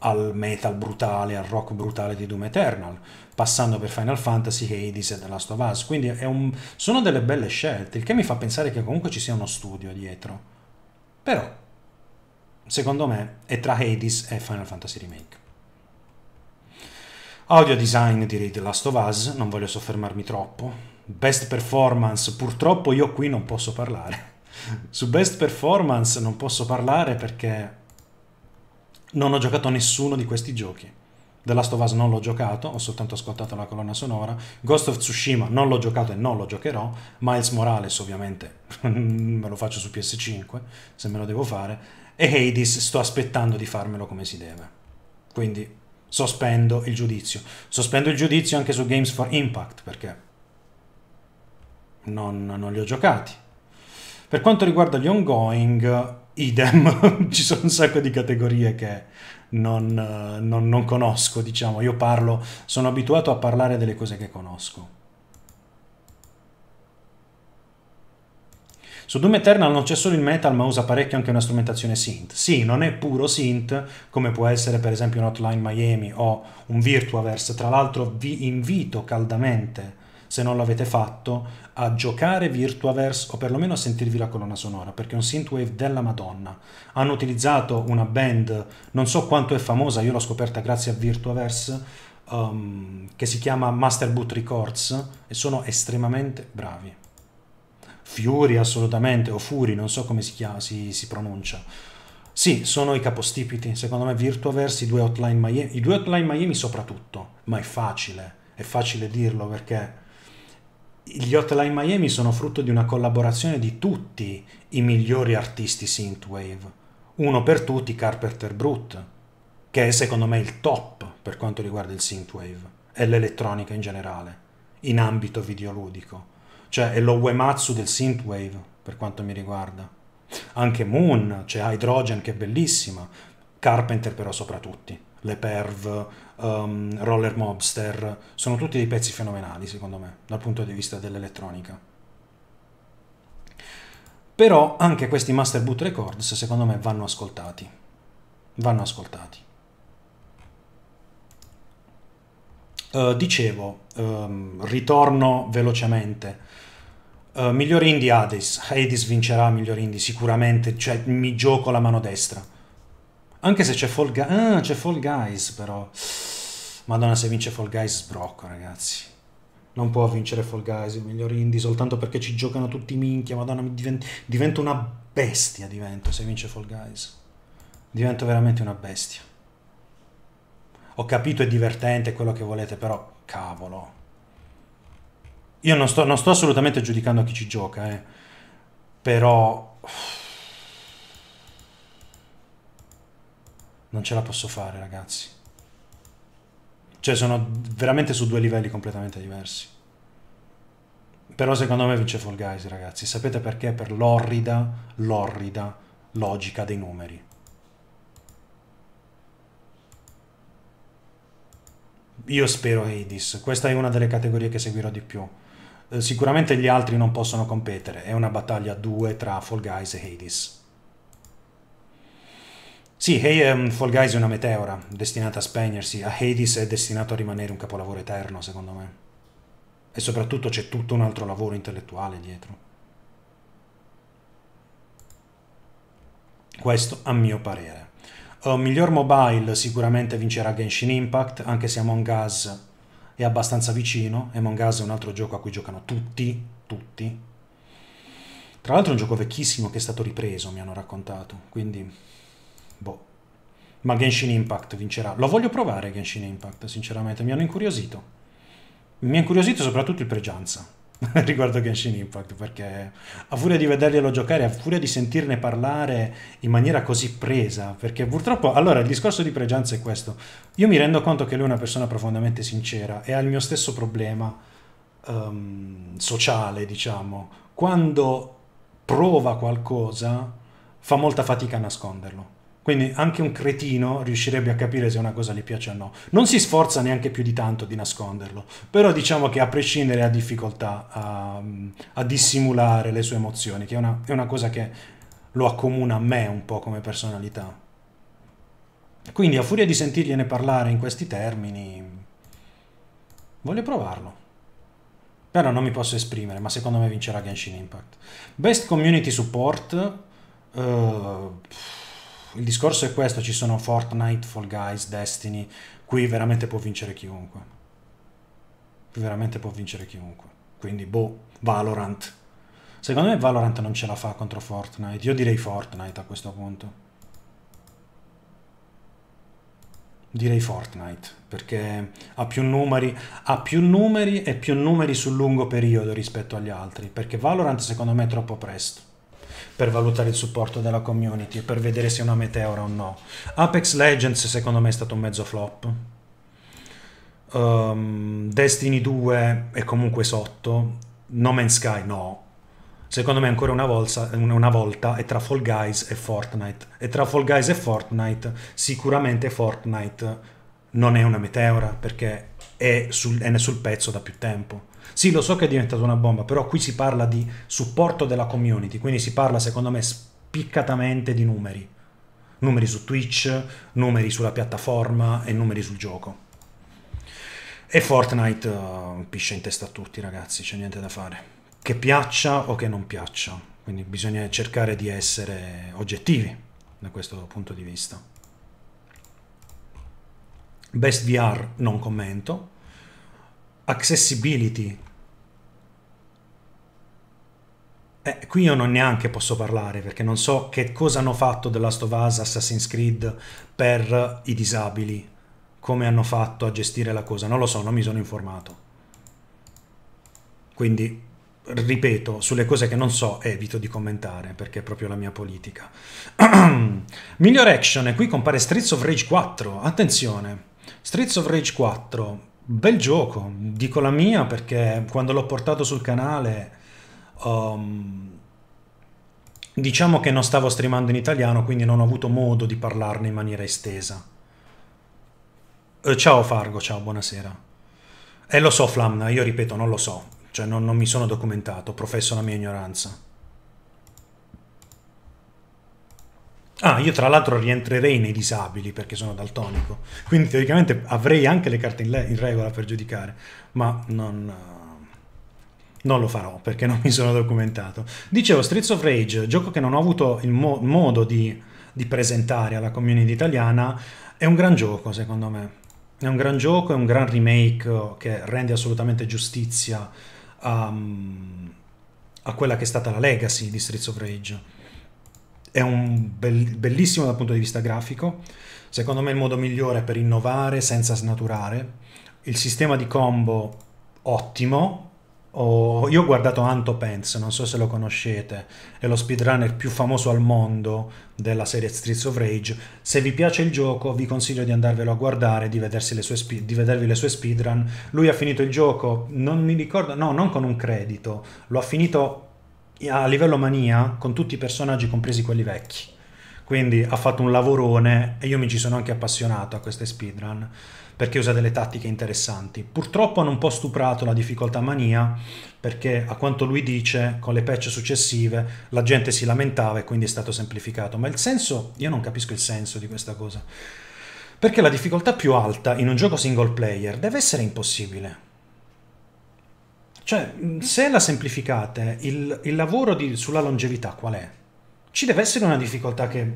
al metal brutale, al rock brutale di Doom Eternal, passando per Final Fantasy, Hades e The Last of Us. Quindi un... sono delle belle scelte, il che mi fa pensare che comunque ci sia uno studio dietro. Però, secondo me, è tra Hades e Final Fantasy Remake. Audio design direi The Last of Us, non voglio soffermarmi troppo. Best performance, purtroppo io qui non posso parlare. Su best performance non posso parlare perché non ho giocato a nessuno di questi giochi. The Last of Us non l'ho giocato, ho soltanto ascoltato la colonna sonora. Ghost of Tsushima non l'ho giocato e non lo giocherò. Miles Morales ovviamente me lo faccio su PS5 se me lo devo fare. E Hades sto aspettando di farmelo come si deve. Quindi sospendo il giudizio. Sospendo il giudizio anche su Games for Impact perché non, non li ho giocati. Per quanto riguarda gli ongoing, idem, ci sono un sacco di categorie che non, non, non conosco, diciamo, io parlo, sono abituato a parlare delle cose che conosco Su Doom Eternal non c'è solo il metal, ma usa parecchio anche una strumentazione synth. Sì, non è puro synth, come può essere per esempio un Hotline Miami o un Virtuaverse. Tra l'altro vi invito caldamente se non l'avete fatto, a giocare Virtuaverse o perlomeno a sentirvi la colonna sonora, perché è un synthwave della Madonna. Hanno utilizzato una band, non so quanto è famosa, io l'ho scoperta grazie a Virtuaverse, um, che si chiama Master Boot Records e sono estremamente bravi. Fiori assolutamente, o Furi, non so come si, chiama, si, si pronuncia. Sì, sono i capostipiti, secondo me Virtuaverse, i due hotline Miami, i due hotline Miami soprattutto, ma è facile, è facile dirlo perché gli hotline Miami sono frutto di una collaborazione di tutti i migliori artisti synthwave, uno per tutti Carpenter Brut, che è secondo me il top per quanto riguarda il synthwave e l'elettronica in generale, in ambito videoludico cioè è lo Uematsu del synthwave, per quanto mi riguarda. Anche Moon, c'è cioè Hydrogen che è bellissima, Carpenter però soprattutto, Le Perv, um, Roller Mobster, sono tutti dei pezzi fenomenali secondo me, dal punto di vista dell'elettronica. Però anche questi Master Boot Records secondo me vanno ascoltati. Vanno ascoltati. Uh, dicevo, um, ritorno velocemente Uh, eh, miglior indie Hades. Hades vincerà miglior indie sicuramente, cioè mi gioco la mano destra. Anche se c'è Fall Guys, ah, c'è Fall Guys però. Madonna, se vince Fall Guys sbrocco, ragazzi. Non può vincere Fall Guys il miglior indie soltanto perché ci giocano tutti minchia, madonna, divent divento una bestia divento se vince Fall Guys. Divento veramente una bestia. Ho capito è divertente quello che volete, però cavolo. Io non sto, non sto assolutamente giudicando chi ci gioca, eh. però... Non ce la posso fare, ragazzi. Cioè, sono veramente su due livelli completamente diversi. Però secondo me vince Fall Guys, ragazzi. Sapete perché? Per l'orrida, l'orrida logica dei numeri. Io spero Hades. Questa è una delle categorie che seguirò di più. Eh, sicuramente gli altri non possono competere, è una battaglia a due tra Fall Guys e Hades. Sì, hey, um, ehm, Fall Guys è una meteora destinata a spegnersi, a Hades è destinato a rimanere un capolavoro eterno, secondo me. E soprattutto c'è tutto un altro lavoro intellettuale dietro. Questo a mio parere. Uh, miglior mobile sicuramente vincerà Genshin Impact, anche se Among Us è abbastanza vicino. Among Us è un altro gioco a cui giocano tutti, tutti. Tra l'altro è un gioco vecchissimo che è stato ripreso, mi hanno raccontato, quindi... Boh. Ma Genshin Impact vincerà. Lo voglio provare Genshin Impact, sinceramente, mi hanno incuriosito. Mi ha incuriosito soprattutto il Pregianza, riguardo Genshin Impact perché a furia di vederglielo giocare, a furia di sentirne parlare in maniera così presa, perché purtroppo allora il discorso di pregianza è questo. Io mi rendo conto che lui è una persona profondamente sincera e ha il mio stesso problema um, sociale, diciamo. Quando prova qualcosa fa molta fatica a nasconderlo quindi anche un cretino riuscirebbe a capire se una cosa gli piace o no. Non si sforza neanche più di tanto di nasconderlo, però diciamo che a prescindere ha difficoltà a, a dissimulare le sue emozioni, che è una, è una cosa che lo accomuna a me un po' come personalità. Quindi a furia di sentirgliene parlare in questi termini, voglio provarlo. Però non mi posso esprimere, ma secondo me vincerà Genshin Impact. Best Community Support... Uh, il discorso è questo, ci sono Fortnite, Fall Guys, Destiny, qui veramente può vincere chiunque. Qui veramente può vincere chiunque. Quindi, boh, Valorant. Secondo me Valorant non ce la fa contro Fortnite. Io direi Fortnite a questo punto. Direi Fortnite, perché ha più numeri, ha più numeri e più numeri sul lungo periodo rispetto agli altri, perché Valorant secondo me è troppo presto per valutare il supporto della community e per vedere se è una meteora o no. Apex Legends secondo me è stato un mezzo flop. Um, Destiny 2 è comunque sotto. No Man's Sky no. Secondo me ancora una volta, una volta è tra Fall Guys e Fortnite. E tra Fall Guys e Fortnite sicuramente Fortnite non è una meteora perché è sul, è sul pezzo da più tempo. Sì, lo so che è diventata una bomba, però qui si parla di supporto della community, quindi si parla secondo me spiccatamente di numeri. Numeri su Twitch, numeri sulla piattaforma e numeri sul gioco. E Fortnite uh, eh, piscia in testa a tutti, ragazzi, c'è niente da fare. Che piaccia o che non piaccia. Quindi bisogna cercare di essere oggettivi da questo punto di vista. Best VR non commento, accessibility. Eh, qui io non neanche posso parlare perché non so che cosa hanno fatto The Last of Us, Assassin's Creed per i disabili, come hanno fatto a gestire la cosa, non lo so, non mi sono informato. Quindi ripeto, sulle cose che non so evito di commentare perché è proprio la mia politica. Miglior action, qui compare Streets of Rage 4, attenzione, Streets of Rage 4, Bel gioco, dico la mia perché quando l'ho portato sul canale um, diciamo che non stavo streamando in italiano quindi non ho avuto modo di parlarne in maniera estesa. Eh, ciao Fargo, ciao, buonasera. E eh, lo so Flamna, io ripeto non lo so, cioè non, non mi sono documentato, professo la mia ignoranza. Ah, io tra l'altro rientrerei nei disabili perché sono daltonico, quindi teoricamente avrei anche le carte in, le- in regola per giudicare, ma non, non, lo farò perché non mi sono documentato. Dicevo, Streets of Rage, gioco che non ho avuto il mo- modo di, di presentare alla community italiana, è un gran gioco secondo me. È un gran gioco, è un gran remake oh, che rende assolutamente giustizia a, um, a quella che è stata la legacy di Streets of Rage è bel, bellissimo dal punto di vista grafico, secondo me il modo migliore per innovare senza snaturare, il sistema di combo ottimo, Oh, io ho guardato Anto Pence, non so se lo conoscete, è lo speedrunner più famoso al mondo della serie Streets of Rage. Se vi piace il gioco vi consiglio di andarvelo a guardare, di, sue, di vedervi le sue speedrun. Lui ha finito il gioco, non mi ricordo, no, non con un credito, lo ha finito a livello mania con tutti i personaggi, compresi quelli vecchi. Quindi ha fatto un lavorone e io mi ci sono anche appassionato a queste speedrun perché usa delle tattiche interessanti. Purtroppo hanno un po' stuprato la difficoltà mania perché a quanto lui dice con le patch successive la gente si lamentava e quindi è stato semplificato, ma il senso, io non capisco il senso di questa cosa. Perché la difficoltà più alta in un gioco single player deve essere impossibile. Cioè, mm, mm-hmm. se la semplificate, il, il lavoro di, sulla longevità qual è? Ci deve essere una difficoltà che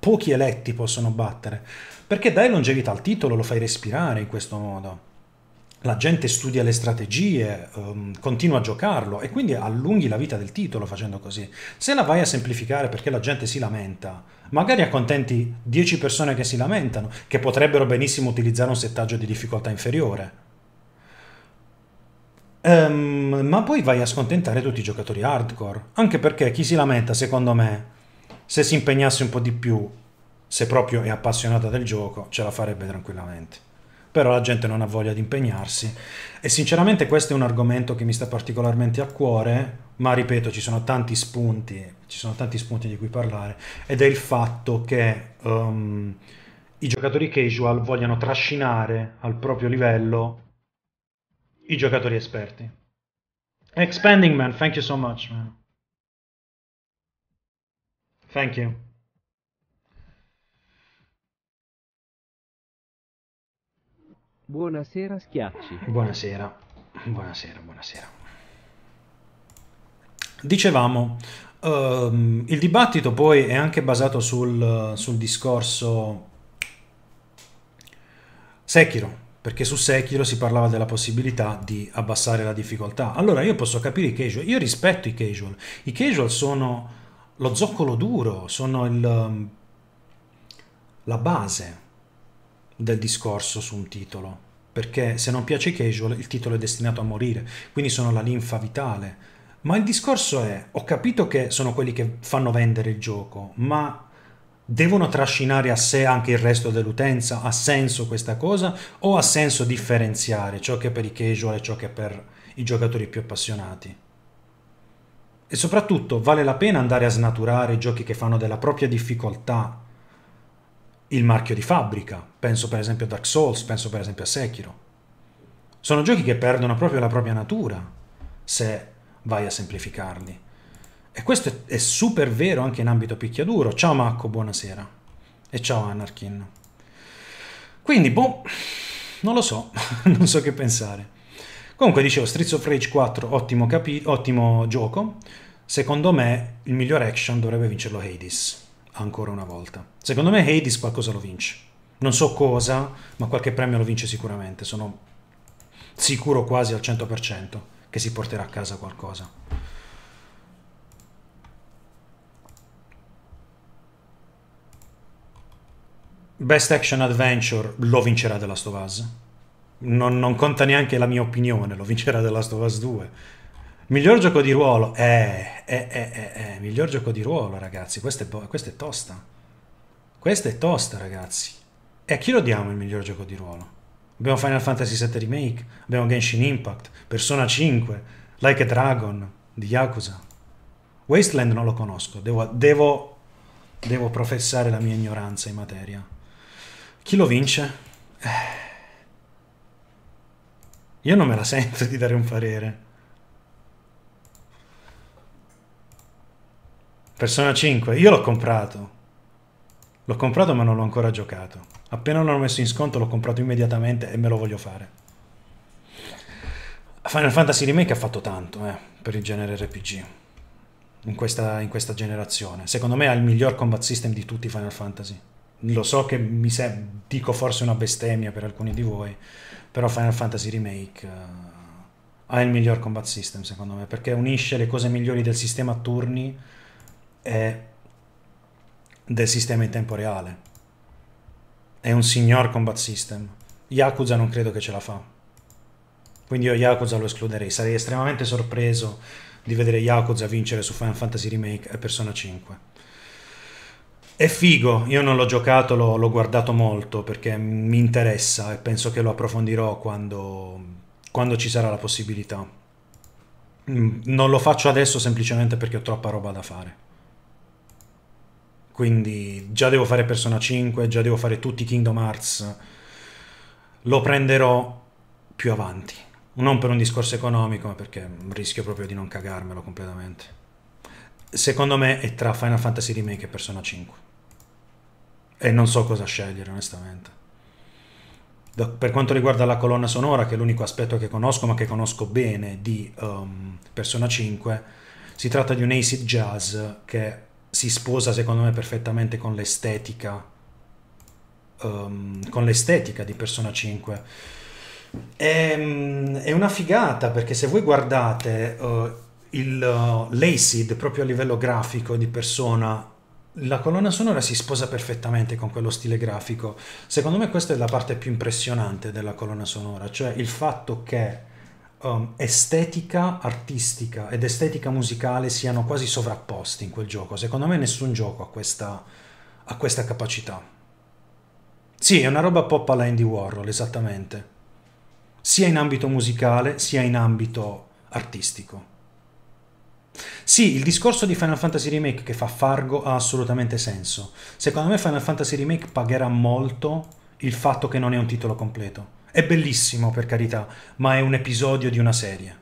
pochi eletti possono battere, perché dai longevità al titolo, lo fai respirare in questo modo. La gente studia le strategie, um, continua a giocarlo e quindi allunghi la vita del titolo facendo così. Se la vai a semplificare perché la gente si lamenta, magari accontenti 10 persone che si lamentano, che potrebbero benissimo utilizzare un settaggio di difficoltà inferiore Um, ma poi vai a scontentare tutti i giocatori hardcore, anche perché chi si lamenta, secondo me, se si impegnasse un po' di più, se proprio è appassionata del gioco, ce la farebbe tranquillamente. Però la gente non ha voglia di impegnarsi e sinceramente questo è un argomento che mi sta particolarmente a cuore, ma ripeto, ci sono tanti spunti, ci sono tanti spunti di cui parlare ed è il fatto che um, i giocatori casual vogliano trascinare al proprio livello i giocatori esperti. Expanding man, thank you so much man. Thank you. Buonasera Schiacci. Buonasera, buonasera, buonasera. Dicevamo, um, il dibattito poi è anche basato sul, sul discorso Sekiro, perché su Sekiro si parlava della possibilità di abbassare la difficoltà. Allora io posso capire i casual, io rispetto i casual. I casual sono lo zoccolo duro, sono il, um, la base del discorso su un titolo, perché se non piace i casual il titolo è destinato a morire, quindi sono la linfa vitale. Ma il discorso è, ho capito che sono quelli che fanno vendere il gioco, ma devono trascinare a sé anche il resto dell'utenza? Ha senso questa cosa? O ha senso differenziare ciò che è per i casual e ciò che è per i giocatori più appassionati? E soprattutto vale la pena andare a snaturare i giochi che fanno della propria difficoltà il marchio di fabbrica? Penso per esempio a Dark Souls, penso per esempio a Sekiro. Sono giochi che perdono proprio la propria natura se vai a semplificarli. E questo è, super vero anche in ambito picchiaduro. Ciao Marco, buonasera. E ciao Anarchin. Quindi, boh, non lo so, non so che pensare. Comunque dicevo, Streets of Rage 4, ottimo, ottimo gioco. Secondo me il miglior action dovrebbe vincerlo Hades, ancora una volta. Secondo me Hades qualcosa lo vince. Non so cosa, ma qualche premio lo vince sicuramente. Sono sicuro quasi al 100% che si porterà a casa qualcosa. Best Action Adventure lo vincerà The Last of Us. Non, non conta neanche la mia opinione, lo vincerà The Last of Us 2. Miglior gioco di ruolo, eh, eh, eh, eh, eh. miglior gioco di ruolo, ragazzi, questa è, questa è tosta. Questa è tosta, ragazzi. E a chi lo diamo il miglior gioco di ruolo? Abbiamo Final Fantasy VII Remake, abbiamo Genshin Impact, Persona 5, Like a Dragon, di Yakuza. Wasteland non lo conosco, devo, devo, devo professare la mia ignoranza in materia. Chi lo vince? Eh. Io non me la sento di dare un parere. Persona 5, io l'ho comprato. L'ho comprato ma non l'ho ancora giocato. Appena l'ho messo in sconto l'ho comprato immediatamente e me lo voglio fare. Final Fantasy Remake ha fatto tanto eh, per il genere RPG in questa, in questa generazione. Secondo me ha il miglior combat system di tutti i Final Fantasy lo so che mi se- dico forse una bestemmia per alcuni di voi, però Final Fantasy Remake uh, ha il miglior combat system secondo me, perché unisce le cose migliori del sistema a turni e del sistema in tempo reale. È un signor combat system. Yakuza non credo che ce la fa. Quindi io Yakuza lo escluderei. Sarei estremamente sorpreso di vedere Yakuza vincere su Final Fantasy Remake e Persona 5. È figo, io non l'ho giocato, l'ho, l'ho guardato molto perché mi interessa e penso che lo approfondirò quando, quando ci sarà la possibilità. Mm, non lo faccio adesso semplicemente perché ho troppa roba da fare. Quindi già devo fare Persona 5, già devo fare tutti Kingdom Hearts. Lo prenderò più avanti. Non per un discorso economico, ma perché rischio proprio di non cagarmelo completamente secondo me è tra Final Fantasy Remake e Persona 5. E non so cosa scegliere, onestamente. Da, per quanto riguarda la colonna sonora, che è l'unico aspetto che conosco, ma che conosco bene, di um, Persona 5, si tratta di un acid jazz che si sposa, secondo me, perfettamente con l'estetica. Um, con l'estetica di Persona 5. È, ehm, è, una figata perché se voi guardate uh, il uh, eh, l'acid proprio a livello grafico di persona la colonna sonora si sposa perfettamente con quello stile grafico secondo me questa è la parte più impressionante della colonna sonora cioè il fatto che um, estetica artistica ed estetica musicale siano quasi sovrapposti in quel gioco secondo me nessun gioco ha questa, ha questa capacità sì è una roba pop alla Andy Warhol esattamente sia in ambito musicale sia in ambito artistico sì, il discorso di Final Fantasy Remake che fa Fargo ha assolutamente senso. Secondo me Final Fantasy Remake pagherà molto il fatto che non è un titolo completo. È bellissimo, per carità, ma è un episodio di una serie.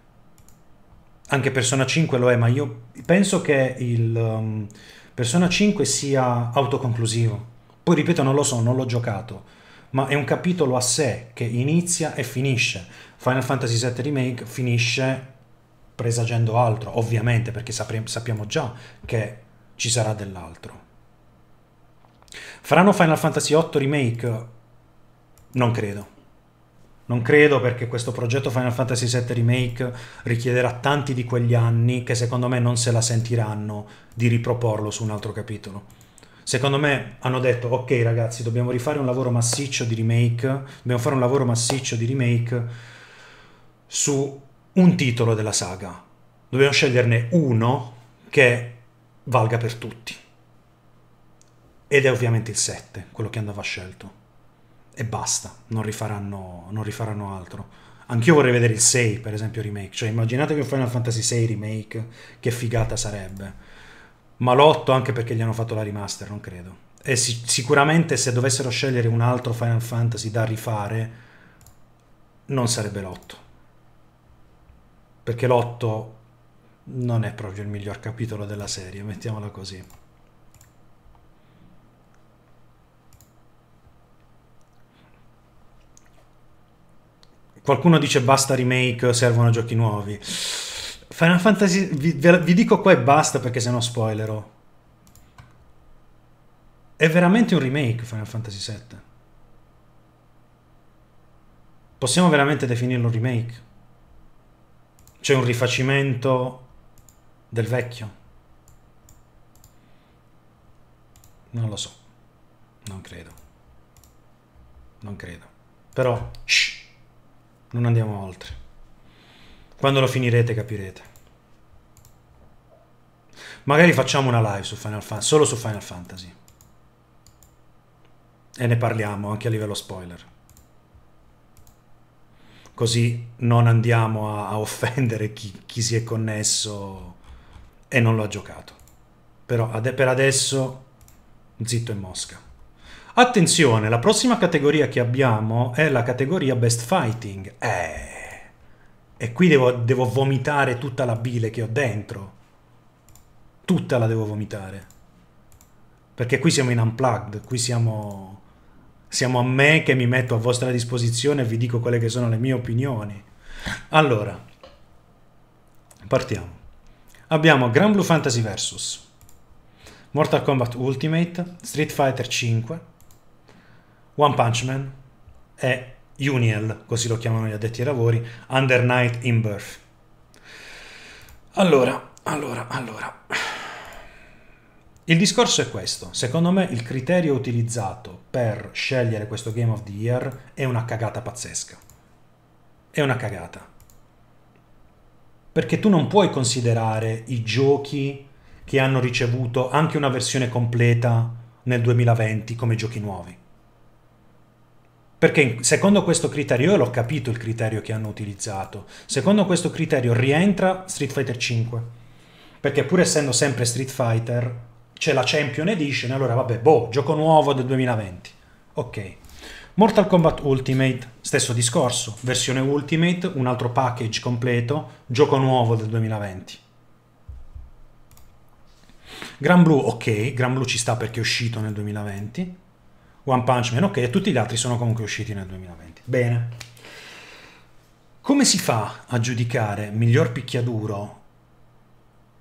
Anche Persona 5 lo è, ma io penso che il um, Persona 5 sia autoconclusivo. Poi ripeto, non lo so, non l'ho giocato, ma è un capitolo a sé che inizia e finisce. Final Fantasy VII Remake finisce presagendo altro, ovviamente perché sapre- sappiamo già che ci sarà dell'altro. Faranno Final Fantasy VIII Remake? Non credo. Non credo perché questo progetto Final Fantasy VII Remake richiederà tanti di quegli anni che secondo me non se la sentiranno di riproporlo su un altro capitolo. Secondo me hanno detto ok ragazzi dobbiamo rifare un lavoro massiccio di remake, dobbiamo fare un lavoro massiccio di remake su un titolo della saga. Dobbiamo sceglierne uno che valga per tutti. Ed è ovviamente il 7, quello che andava scelto. E basta, non rifaranno, non rifaranno altro. Anch'io vorrei vedere il 6, per esempio, remake. Cioè, immaginatevi un Final Fantasy 6 remake, che figata sarebbe. Ma l'8 anche perché gli hanno fatto la remaster, non credo. E sic sicuramente se dovessero scegliere un altro Final Fantasy da rifare, non sarebbe l'8 perché l'8 non è proprio il miglior capitolo della serie, mettiamola così. Qualcuno dice basta remake, servono giochi nuovi. Final Fantasy, vi, vi dico qua e basta perché sennò no spoilerò. È veramente un remake Final Fantasy VII. Possiamo veramente definirlo un remake? c'è un rifacimento del vecchio? Non lo so, non credo, non credo, però shh, non andiamo oltre, quando lo finirete capirete. Magari facciamo una live su Final Fantasy, solo su Final Fantasy e ne parliamo anche a livello spoiler così non andiamo a, a offendere chi, chi, si è connesso e non lo ha giocato. Però ad, per adesso zitto in mosca. Attenzione, la prossima categoria che abbiamo è la categoria Best Fighting. Eh, e qui devo, devo vomitare tutta la bile che ho dentro. Tutta la devo vomitare. Perché qui siamo in unplugged, qui siamo siamo a me che mi metto a vostra disposizione e vi dico quelle che sono le mie opinioni. Allora, partiamo. Abbiamo Grand Blue Fantasy Versus, Mortal Kombat Ultimate, Street Fighter 5, One Punch Man e Uniel, così lo chiamano gli addetti ai lavori, Under Night in Birth. Allora, allora, allora. Il discorso è questo, secondo me il criterio utilizzato per scegliere questo Game of the Year è una cagata pazzesca. È una cagata. Perché tu non puoi considerare i giochi che hanno ricevuto anche una versione completa nel 2020 come giochi nuovi. Perché secondo questo criterio, io l'ho capito il criterio che hanno utilizzato, secondo questo criterio rientra Street Fighter 5. Perché pur essendo sempre Street Fighter, c'è la Champion Edition, allora vabbè, boh, gioco nuovo del 2020. Ok. Mortal Kombat Ultimate, stesso discorso, versione Ultimate, un altro package completo, gioco nuovo del 2020. Gran Blue, ok, Gran Blue ci sta perché è uscito nel 2020. One Punch Man, ok, tutti gli altri sono comunque usciti nel 2020. Bene. Come si fa a giudicare miglior picchiaduro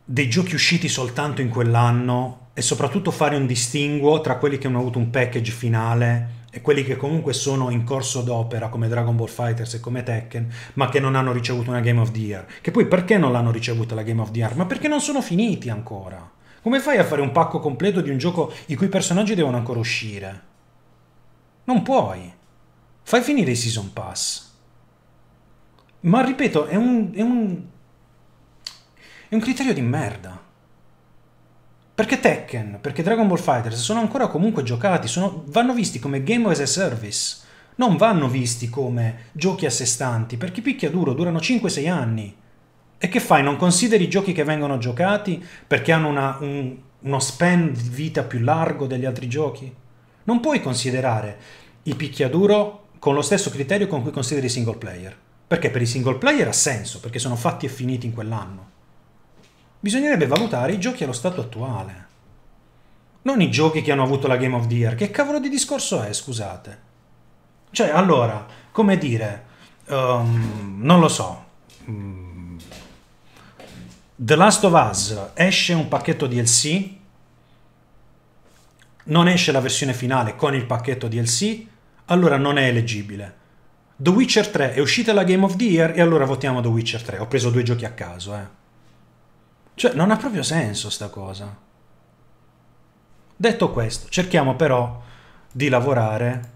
dei giochi usciti soltanto in quell'anno e soprattutto fare un distinguo tra quelli che hanno avuto un package finale e quelli che comunque sono in corso d'opera come Dragon Ball Fighters e come Tekken, ma che non hanno ricevuto una Game of the Year. Che poi perché non l'hanno ricevuta la Game of the Year? Ma perché non sono finiti ancora? Come fai a fare un pacco completo di un gioco i cui personaggi devono ancora uscire? Non puoi. Fai finire i Season Pass. Ma ripeto, è un, è un, è un criterio di merda. Perché Tekken, perché Dragon Ball Fighters sono ancora comunque giocati, sono, vanno visti come game as a service, non vanno visti come giochi a sé stanti, perché picchia duro, durano 5-6 anni. E che fai? Non consideri i giochi che vengono giocati perché hanno una, un, uno span di vita più largo degli altri giochi? Non puoi considerare i picchiaduro con lo stesso criterio con cui consideri i single player. Perché per i single player ha senso, perché sono fatti e finiti in quell'anno bisognerebbe valutare i giochi allo stato attuale. Non i giochi che hanno avuto la Game of the Year. Che cavolo di discorso è, scusate? Cioè, allora, come dire, um, non lo so. Mm. The Last of Us esce un pacchetto DLC, non esce la versione finale con il pacchetto DLC, allora non è eleggibile. The Witcher 3 è uscita la Game of the Year e allora votiamo The Witcher 3. Ho preso due giochi a caso, eh. Cioè, non ha proprio senso sta cosa. Detto questo, cerchiamo però di lavorare.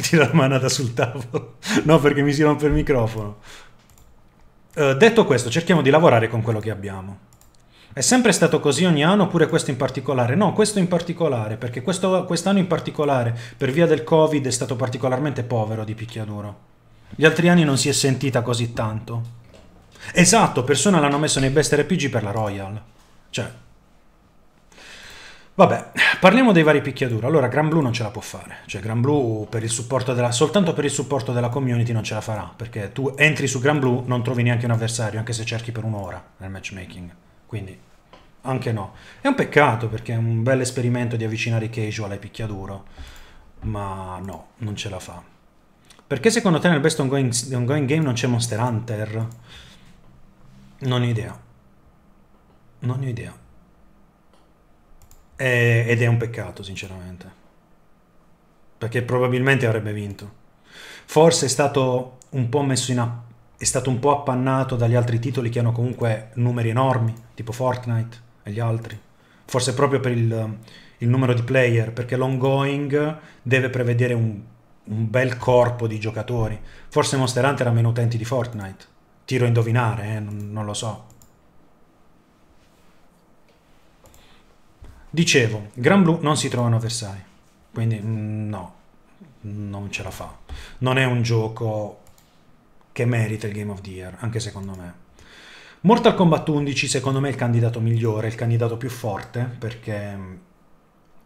Tira la manata sul tavolo. no, perché mi si rompe il microfono. Uh, detto questo, cerchiamo di lavorare con quello che abbiamo. È sempre stato così ogni anno oppure questo in particolare? No, questo in particolare, perché quest'anno in particolare, per via del Covid, è stato particolarmente povero di picchiaduro. Gli altri anni non si è sentita così tanto. Esatto, Persona l'hanno messo nei best RPG per la Royal. Cioè... Vabbè, parliamo dei vari picchiaduro. Allora, Gran Blue non ce la può fare. Cioè, Gran Blue per della, soltanto per il supporto della community non ce la farà. Perché tu entri su Gran Blue, non trovi neanche un avversario, anche se cerchi per un'ora nel matchmaking. Quindi, anche no. È un peccato perché è un bel esperimento di avvicinare i casual ai picchiaduro. Ma no, non ce la fa. Perché secondo te nel best ongoing, ongoing game non c'è Monster Hunter? Non ho idea. Non ho idea. È, eh, ed è un peccato, sinceramente. Perché probabilmente avrebbe vinto. Forse è stato un po' messo in è stato un po' appannato dagli altri titoli che hanno comunque numeri enormi, tipo Fortnite e gli altri. Forse proprio per il, il numero di player, perché l'ongoing deve prevedere un, un bel corpo di giocatori. Forse Monster Hunter ha meno utenti di Fortnite. Tiro a indovinare, eh? non, non lo so. Dicevo, Gran Blu non si trovano a Versailles, quindi mm, no, non ce la fa. Non è un gioco che merita il Game of the Year, anche secondo me. Mortal Kombat 11 secondo me è il candidato migliore, il candidato più forte, perché mm,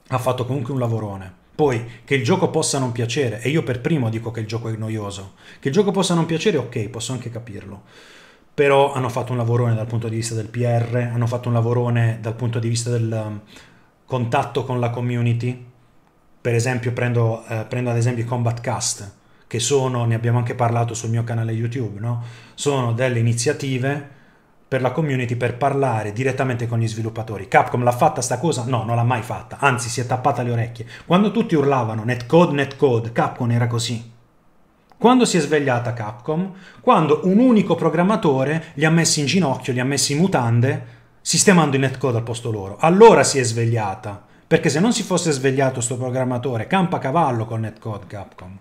ha fatto comunque un lavorone. Poi che il gioco possa non piacere, e io per primo dico che il gioco è noioso, che il gioco possa non piacere, ok, posso anche capirlo. Però hanno fatto un lavorone dal punto di vista del PR, hanno fatto un lavorone dal punto di vista del um, contatto con la community. Per esempio prendo, eh, prendo ad esempio i Combat Cast, che sono, ne abbiamo anche parlato sul mio canale YouTube, no? sono delle iniziative per la community per parlare direttamente con gli sviluppatori. Capcom l'ha fatta sta cosa? No, non l'ha mai fatta, anzi si è tappata le orecchie. Quando tutti urlavano netcode, netcode, Capcom era così. Quando si è svegliata Capcom? Quando un unico programmatore li ha messi in ginocchio, li ha messi in mutande, sistemando il netcode al posto loro. Allora si è svegliata, perché se non si fosse svegliato sto programmatore, campa a cavallo col netcode Capcom.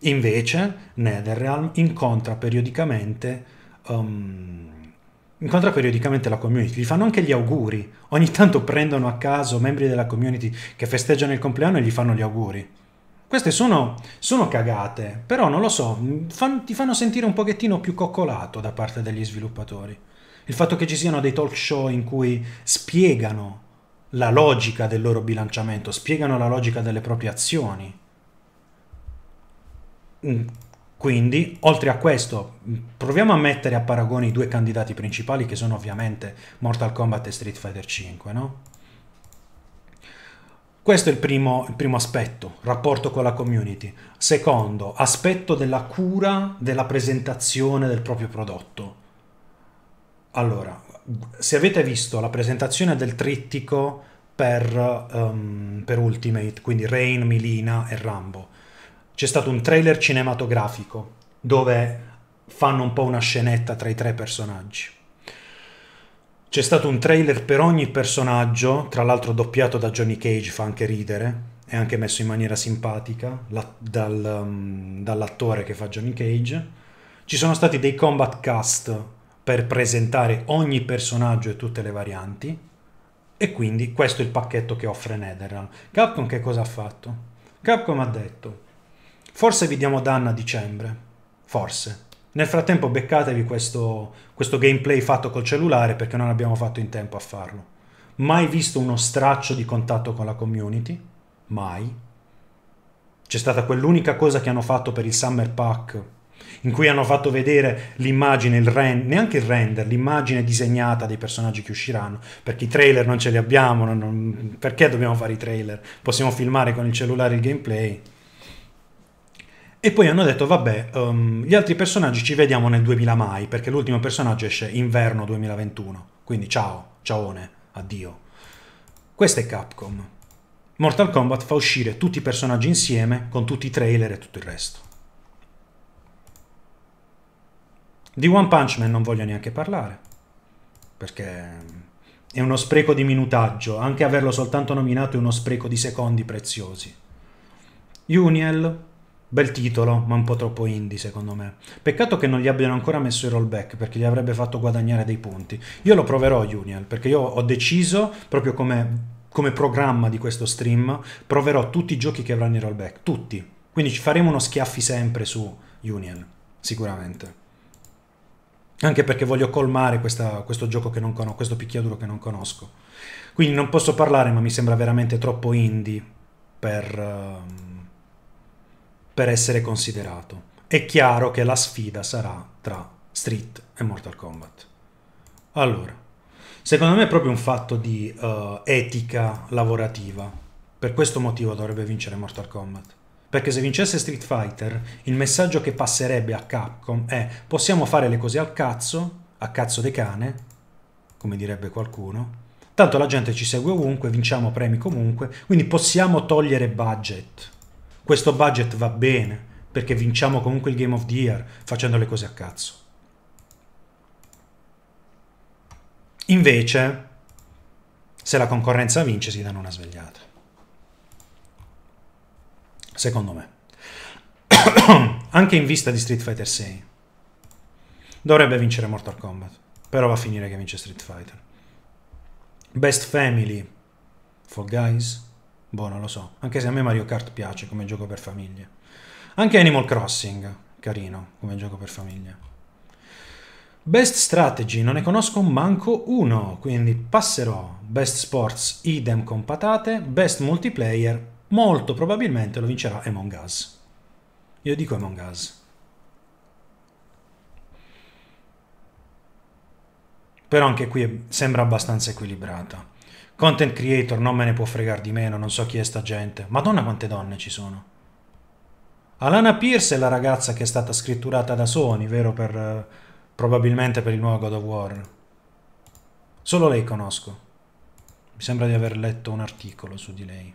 Invece, NetherRealm incontra periodicamente um, incontra periodicamente la community, gli fanno anche gli auguri. Ogni tanto prendono a caso membri della community che festeggiano il compleanno e gli fanno gli auguri. Queste sono, sono cagate, però non lo so, mm, fan, ti fanno sentire un pochettino più coccolato da parte degli sviluppatori. Il fatto che ci siano dei talk show in cui spiegano la logica del loro bilanciamento, spiegano la logica delle proprie azioni mm, quindi, oltre a questo, proviamo a mettere a paragone i due candidati principali che sono ovviamente Mortal Kombat e Street Fighter V, no? Questo è il primo, il primo, aspetto, rapporto con la community. Secondo, aspetto della cura della presentazione del proprio prodotto. Allora, se avete visto la presentazione del trittico per, um, per Ultimate, quindi Rain, Milina e Rambo, c'è stato un trailer cinematografico dove fanno un po' una scenetta tra i tre personaggi. C'è stato un trailer per ogni personaggio, tra l'altro doppiato da Johnny Cage, fa anche ridere, è anche messo in maniera simpatica la, dal, um, dall'attore che fa Johnny Cage. Ci sono stati dei combat cast per presentare ogni personaggio e tutte le varianti. E quindi questo è il pacchetto che offre Netherrealm. Capcom che cosa ha fatto? Capcom ha detto Forse vi diamo danno a dicembre. Forse. Nel frattempo beccatevi questo, questo gameplay fatto col cellulare perché non abbiamo fatto in tempo a farlo. Mai visto uno straccio di contatto con la community? Mai. C'è stata quell'unica cosa che hanno fatto per il Summer Pack in cui hanno fatto vedere l'immagine, il rend, neanche il render, l'immagine disegnata dei personaggi che usciranno, perché i trailer non ce li abbiamo, non, non, perché dobbiamo fare i trailer? Possiamo filmare con il cellulare il gameplay. E poi hanno detto, vabbè, um, gli altri personaggi ci vediamo nel 2000 mai, perché l'ultimo personaggio esce inverno 2021. Quindi ciao, ciaone, addio. Questa è Capcom. Mortal Kombat fa uscire tutti i personaggi insieme, con tutti i trailer e tutto il resto. Di One Punch Man non voglio neanche parlare, perché è uno spreco di minutaggio, anche averlo soltanto nominato è uno spreco di secondi preziosi. Uniel, Bel titolo, ma un po' troppo indie secondo me. Peccato che non gli abbiano ancora messo i rollback perché gli avrebbe fatto guadagnare dei punti. Io lo proverò Union perché io ho deciso proprio come, come programma di questo stream, proverò tutti i giochi che avranno i rollback, tutti. Quindi ci faremo uno schiaffi sempre su Union, sicuramente. Anche perché voglio colmare questa, questo gioco che non conosco, questo picchiaduro che non conosco. Quindi non posso parlare, ma mi sembra veramente troppo indie per... Uh, per essere considerato. È chiaro che la sfida sarà tra Street e Mortal Kombat. Allora, secondo me è proprio un fatto di uh, etica lavorativa. Per questo motivo dovrebbe vincere Mortal Kombat. Perché se vincesse Street Fighter, il messaggio che passerebbe a Capcom è possiamo fare le cose al cazzo, a cazzo de cane, come direbbe qualcuno, tanto la gente ci segue ovunque, vinciamo premi comunque, quindi possiamo togliere budget questo budget va bene perché vinciamo comunque il Game of the Year facendo le cose a cazzo. Invece, se la concorrenza vince si danno una svegliata. Secondo me. Anche in vista di Street Fighter 6. Dovrebbe vincere Mortal Kombat, però va a finire che vince Street Fighter. Best Family, Fall Guys, Boh, non lo so. Anche se a me Mario Kart piace come gioco per famiglie. Anche Animal Crossing, carino, come gioco per famiglia. Best Strategy, non ne conosco manco uno, quindi passerò. Best Sports, idem con patate. Best Multiplayer, molto probabilmente lo vincerà Among Us. Io dico Among Us. Però anche qui sembra abbastanza equilibrata. Content creator, non me ne può fregar di meno, non so chi è sta gente. Madonna quante donne ci sono. Alana Pierce è la ragazza che è stata scritturata da Sony, vero? Per, eh, probabilmente per il nuovo God of War. Solo lei conosco. Mi sembra di aver letto un articolo su di lei.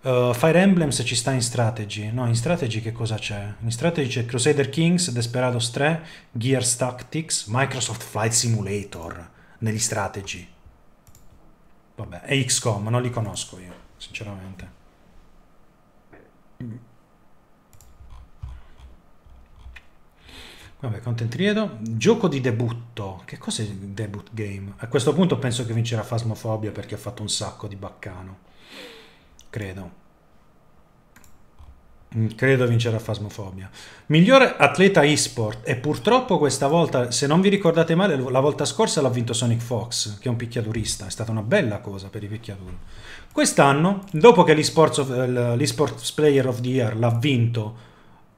Uh, Fire Emblems ci sta in strategy. No, in strategy che cosa c'è? In strategy c'è Crusader Kings, Desperados 3, Gears Tactics, Microsoft Flight Simulator negli strategy. Vabbè, è XCOM, non li conosco io, sinceramente. Vabbè, content riedo. Gioco di debutto. Che cos'è il debut game? A questo punto penso che vincerà Phasmophobia perché ha fatto un sacco di baccano. Credo. Mm, credo vincerà Fasmofobia. Miglior atleta e-sport. E purtroppo questa volta, se non vi ricordate male, la volta scorsa l'ha vinto Sonic Fox, che è un picchiadurista. È stata una bella cosa per i picchiaduri. Quest'anno, dopo che le eh, l'eSports Player of the Year l'ha vinto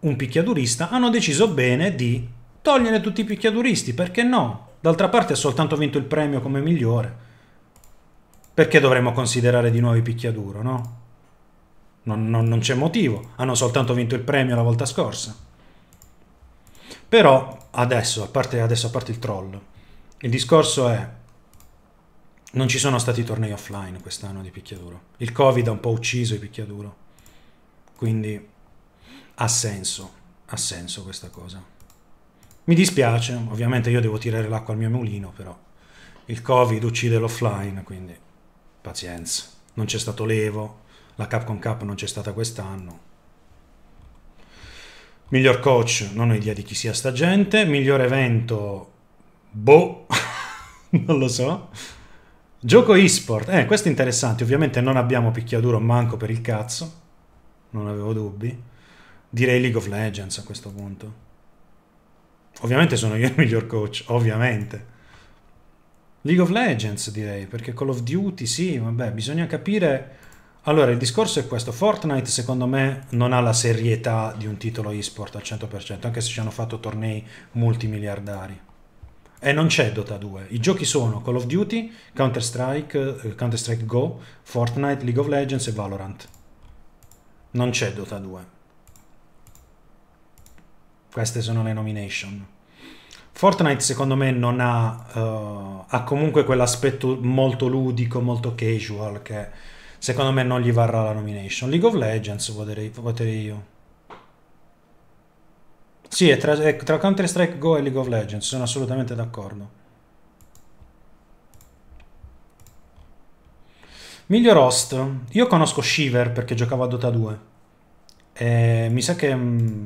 un picchiadurista, hanno deciso bene di togliere tutti i picchiaduristi. Perché no? D'altra parte ha soltanto vinto il premio come migliore. Perché dovremmo considerare di nuovo i picchiaduro, no? Non, non, non c'è motivo, hanno soltanto vinto il premio la volta scorsa. Però adesso, a parte, adesso, a parte il troll, il discorso è non ci sono stati tornei offline quest'anno di picchiaduro. Il Covid ha un po' ucciso i picchiaduro. Quindi ha senso, ha senso questa cosa. Mi dispiace, ovviamente io devo tirare l'acqua al mio mulino, però il Covid uccide l'offline, quindi pazienza. Non c'è stato levo, la Capcom Cup non c'è stata quest'anno. Miglior coach, non ho idea di chi sia sta gente. Miglior evento, boh, non lo so. Gioco esport, eh, questo è interessante. Ovviamente non abbiamo picchiaduro manco per il cazzo. Non avevo dubbi. Direi League of Legends a questo punto. Ovviamente sono io il miglior coach, ovviamente. League of Legends direi, perché Call of Duty, sì, vabbè, bisogna capire allora, il discorso è questo, Fortnite secondo me non ha la serietà di un titolo esport al 100%, anche se ci hanno fatto tornei multimiliardari. E non c'è Dota 2, i giochi sono Call of Duty, Counter-Strike, eh, Counter-Strike Go, Fortnite, League of Legends e Valorant. Non c'è Dota 2. Queste sono le nomination. Fortnite secondo me non ha, uh, ha comunque quell'aspetto molto ludico, molto casual che secondo me non gli varrà la nomination. League of Legends voterei, voterei io. Sì, è tra, è tra Counter-Strike Go e League of Legends, sono assolutamente d'accordo. Miglior host. Io conosco Shiver perché giocavo a Dota 2. E mi sa che... Mm,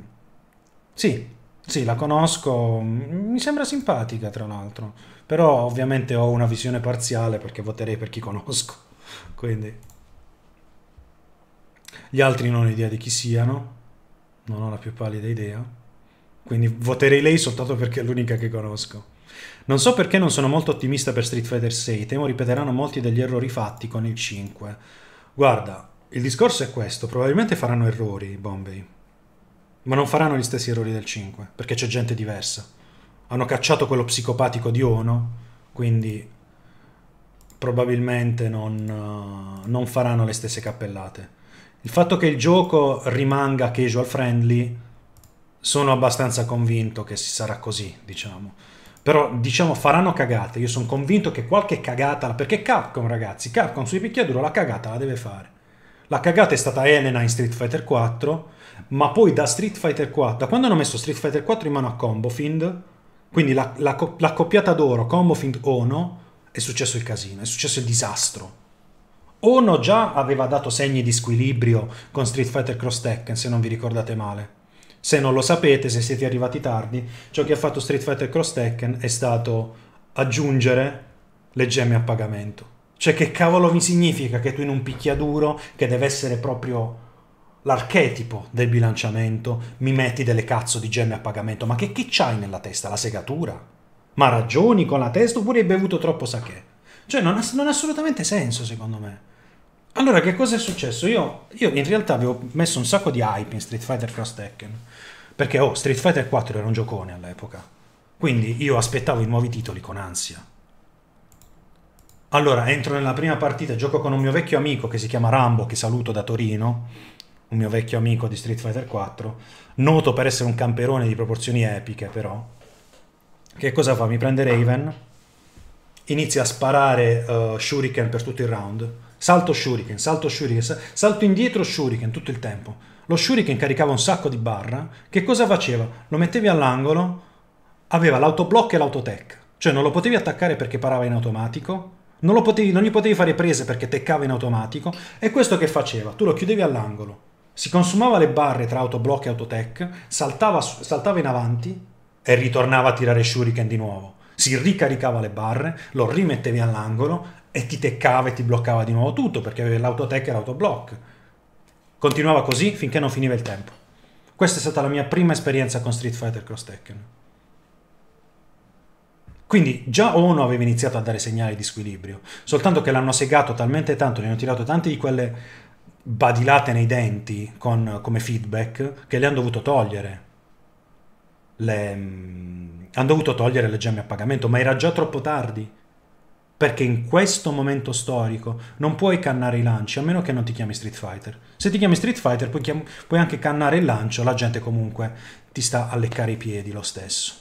sì, sì, la conosco. Mi sembra simpatica, tra l'altro. Però ovviamente ho una visione parziale perché voterei per chi conosco. Quindi... Gli altri non ho idea di chi siano, non ho la più pallida idea. Quindi voterei lei soltanto perché è l'unica che conosco. Non so perché non sono molto ottimista per Street Fighter 6, temo ripeteranno molti degli errori fatti con il 5. Guarda, il discorso è questo, probabilmente faranno errori i Bombay, ma non faranno gli stessi errori del 5, perché c'è gente diversa. Hanno cacciato quello psicopatico di Ono, quindi probabilmente non, eh, non faranno le stesse cappellate. Il fatto che il gioco rimanga casual friendly sono abbastanza convinto che si sarà così, diciamo. Però, diciamo, faranno cagate. Io sono convinto che qualche cagata... Perché Capcom, ragazzi, Capcom sui picchiaduro la cagata la deve fare. La cagata è stata Elena in Street Fighter 4, ma poi da Street Fighter 4... Da quando hanno messo Street Fighter 4 in mano a Combofind, quindi la, la, la coppiata d'oro Combofind-Ono, è successo il casino, è successo il disastro Ono già aveva dato segni di squilibrio con Street Fighter Cross Tekken, se non vi ricordate male. Se non lo sapete, se siete arrivati tardi, ciò che ha fatto Street Fighter Cross Tekken è stato aggiungere le gemme a pagamento. Cioè che cavolo mi significa che tu in un picchiaduro, che deve essere proprio l'archetipo del bilanciamento, mi metti delle cazzo di gemme a pagamento? Ma che, che c'hai nella testa? La segatura? Ma ragioni con la testa oppure hai bevuto troppo sake? Cioè non ha, non ha assolutamente senso secondo me. Allora, che cosa è successo? Io, io, in realtà avevo messo un sacco di hype in Street Fighter Cross Tekken. Perché, oh, Street Fighter 4 era un giocone all'epoca. Quindi io aspettavo i nuovi titoli con ansia. Allora, entro nella prima partita, gioco con un mio vecchio amico che si chiama Rambo, che saluto da Torino, un mio vecchio amico di Street Fighter 4, noto per essere un camperone di proporzioni epiche, però. Che cosa fa? Mi prende Raven, inizia a sparare uh, Shuriken per tutto il round Salto shuriken, salto shuriken, salto indietro shuriken tutto il tempo. Lo shuriken caricava un sacco di barra. Che cosa faceva? Lo mettevi all'angolo, aveva l'autoblock e l'autotech. Cioè non lo potevi attaccare perché parava in automatico, non, potevi, non gli potevi fare prese perché teccava in automatico. E questo che faceva? Tu lo chiudevi all'angolo, si consumava le barre tra autoblock e autotech, saltava, saltava in avanti e ritornava a tirare shuriken di nuovo. Si ricaricava le barre, lo rimettevi all'angolo e ti teccava e ti bloccava di nuovo tutto perché avevi l'autotech e l'autoblock. Continuava così finché non finiva il tempo. Questa è stata la mia prima esperienza con Street Fighter Cross Tekken. Quindi già Ono aveva iniziato a dare segnali di squilibrio, soltanto che l'hanno segato talmente tanto, gli hanno tirato tante di quelle badilate nei denti con, come feedback, che le hanno dovuto togliere. Le, mm, hanno dovuto togliere le gemme a pagamento, ma era già troppo tardi perché in questo momento storico non puoi cannare i lanci, a meno che non ti chiami Street Fighter. Se ti chiami Street Fighter puoi, chiam- puoi anche cannare il lancio, la gente comunque ti sta a leccare i piedi lo stesso.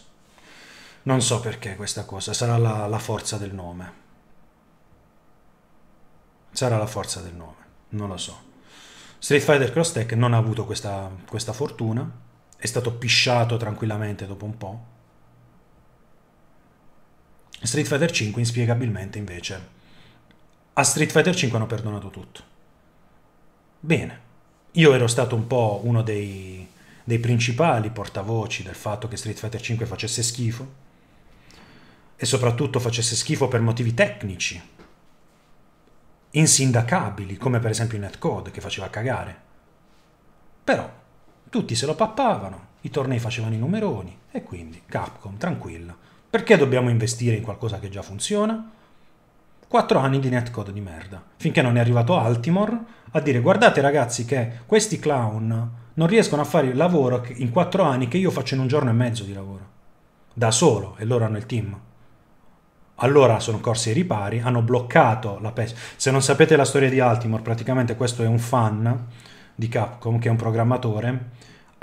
Non so perché questa cosa, sarà la, la forza del nome. Sarà la forza del nome, non lo so. Street Fighter Cross Tech non ha avuto questa, questa fortuna, è stato pisciato tranquillamente dopo un po'. Street Fighter 5 inspiegabilmente invece a Street Fighter 5 hanno perdonato tutto. Bene, io ero stato un po' uno dei, dei principali portavoci del fatto che Street Fighter 5 facesse schifo e soprattutto facesse schifo per motivi tecnici, insindacabili, come per esempio il netcode che faceva cagare. Però tutti se lo pappavano, i tornei facevano i numeroni e quindi Capcom, tranquillo, perché dobbiamo investire in qualcosa che già funziona? 4 anni di netcode di merda, finché non è arrivato Altimore a dire guardate ragazzi che questi clown non riescono a fare il lavoro in 4 anni che io faccio in un giorno e mezzo di lavoro, da solo, e loro hanno il team. Allora sono corsi ai ripari, hanno bloccato la PES. Se non sapete la storia di Altimore, praticamente questo è un fan di Capcom, che è un programmatore,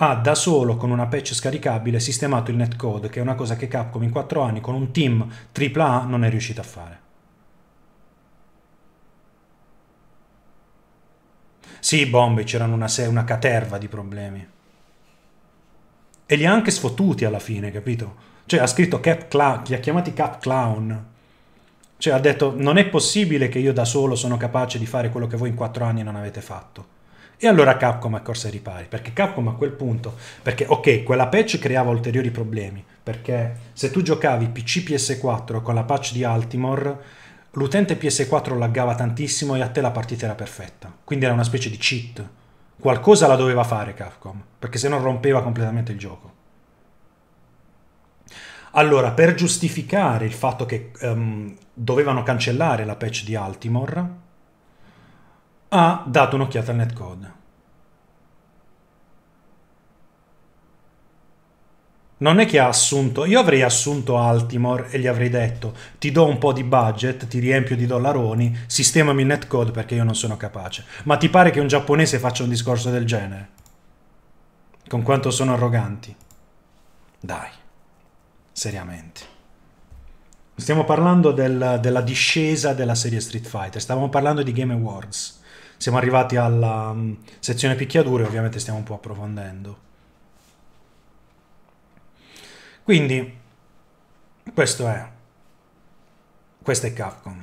ha da solo con una patch scaricabile sistemato il netcode, che è una cosa che Capcom in 4 anni con un team AAA non è riuscito a fare. Sì, bombe, c'erano una, una caterva di problemi. E li ha anche sfottuti alla fine, capito? Cioè, ha scritto Cap Clown, li ha chiamati Cap Clown. Cioè, ha detto, non è possibile che io da solo sono capace di fare quello che voi in 4 anni non avete fatto. E allora Capcom è corsa ai ripari, perché Capcom a quel punto, perché ok, quella patch creava ulteriori problemi, perché se tu giocavi PC PS4 con la patch di Altimore, l'utente PS4 laggava tantissimo e a te la partita era perfetta. Quindi era una specie di cheat. Qualcosa la doveva fare Capcom, perché se no rompeva completamente il gioco. Allora, per giustificare il fatto che um, dovevano cancellare la patch di Altimore, ha dato un'occhiata al netcode. Non è che ha assunto, io avrei assunto Altimore e gli avrei detto ti do un po' di budget, ti riempio di dollaroni, sistemami il netcode perché io non sono capace. Ma ti pare che un giapponese faccia un discorso del genere? Con quanto sono arroganti? Dai, seriamente. Stiamo parlando del, della discesa della serie Street Fighter, stavamo parlando di Game Awards. Siamo arrivati alla mh, mm, sezione picchiadure, ovviamente stiamo un po' approfondendo. Quindi, questo è. Questo è Capcom.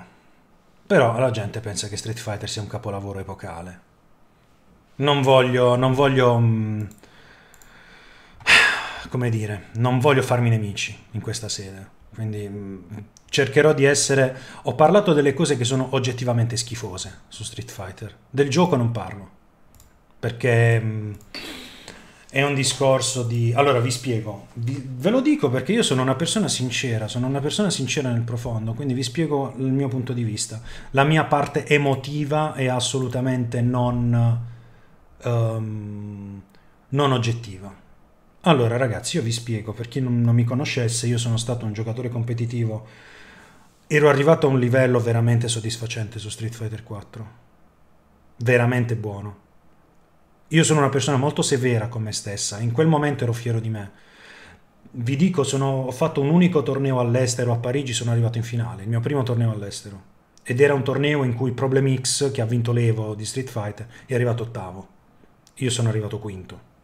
Però la gente pensa che Street Fighter sia un capolavoro epocale. Non voglio... non voglio... Mh, mm, come dire, non voglio farmi nemici in questa sede. Quindi mm, cercherò di essere... Ho parlato delle cose che sono oggettivamente schifose su Street Fighter. Del gioco non parlo, perché mh, mm, è un discorso di... Allora, vi spiego. Vi... Ve lo dico perché io sono una persona sincera, sono una persona sincera nel profondo, quindi vi spiego il mio punto di vista. La mia parte emotiva è assolutamente non... Um, non oggettiva. Allora ragazzi, io vi spiego, per chi non, non, mi conoscesse, io sono stato un giocatore competitivo ero arrivato a un livello veramente soddisfacente su Street Fighter 4. Veramente buono. Io sono una persona molto severa con me stessa, in quel momento ero fiero di me. Vi dico, sono, ho fatto un unico torneo all'estero a Parigi, sono arrivato in finale, il mio primo torneo all'estero. Ed era un torneo in cui Problem X, che ha vinto l'Evo di Street Fighter, è arrivato ottavo. Io sono arrivato quinto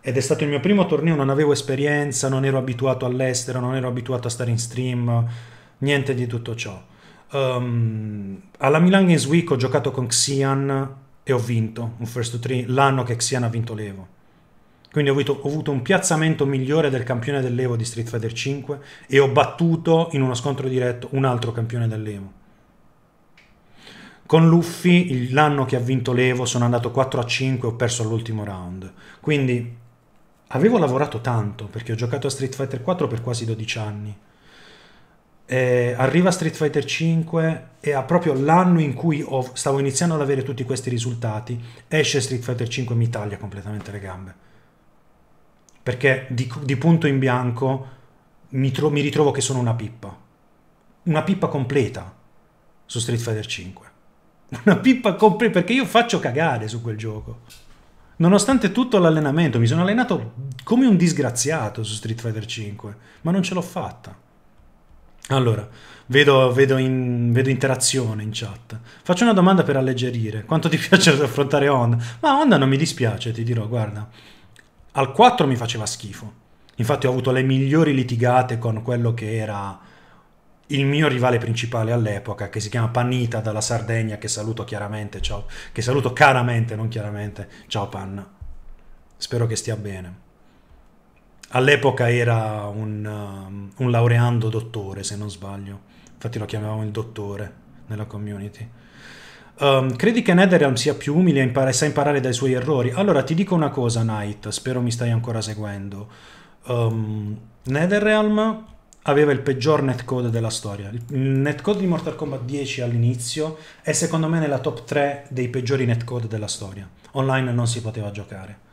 ed è stato il mio primo torneo, non avevo esperienza, non ero abituato all'estero, non ero abituato a stare in stream, niente di tutto ciò. Um, alla Milan Games Week ho giocato con Xian e ho vinto un first to three l'anno che Xian ha vinto l'Evo. Quindi ho avuto, ho avuto, un piazzamento migliore del campione dell'Evo di Street Fighter V e ho battuto in uno scontro diretto un altro campione dell'Evo. Con Luffy, l'anno che ha vinto l'Evo, sono andato 4 a 5 e ho perso l'ultimo round. Quindi avevo lavorato tanto perché ho giocato a Street Fighter 4 per quasi 12 anni eh, arriva Street Fighter 5 e ha proprio l'anno in cui ho, stavo iniziando ad avere tutti questi risultati, esce Street Fighter 5 e mi taglia completamente le gambe. Perché di, di punto in bianco mi, tro- mi ritrovo che sono una pippa. Una pippa completa su Street Fighter 5. Una pippa completa perché io faccio cagare su quel gioco. Nonostante tutto l'allenamento, mi sono allenato come un disgraziato su Street Fighter 5, ma non ce l'ho fatta. Allora, vedo, vedo, in, vedo, interazione in chat. Faccio una domanda per alleggerire. Quanto ti piace affrontare Honda? Ma Honda non mi dispiace, ti dirò, guarda. Al 4 mi faceva schifo. Infatti ho avuto le migliori litigate con quello che era il mio rivale principale all'epoca, che si chiama Panita dalla Sardegna, che saluto chiaramente, ciao. Che saluto caramente, non chiaramente. Ciao Pan. Spero che stia bene all'epoca era un, um, un, laureando dottore, se non sbaglio. Infatti lo chiamavamo il dottore nella community. Um, credi che Netherrealm sia più umile e impar- sa imparare dai suoi errori? Allora ti dico una cosa, Knight, spero mi stai ancora seguendo. Um, Netherrealm aveva il peggior netcode della storia. Il netcode di Mortal Kombat 10 all'inizio è secondo me nella top 3 dei peggiori netcode della storia. Online non si poteva giocare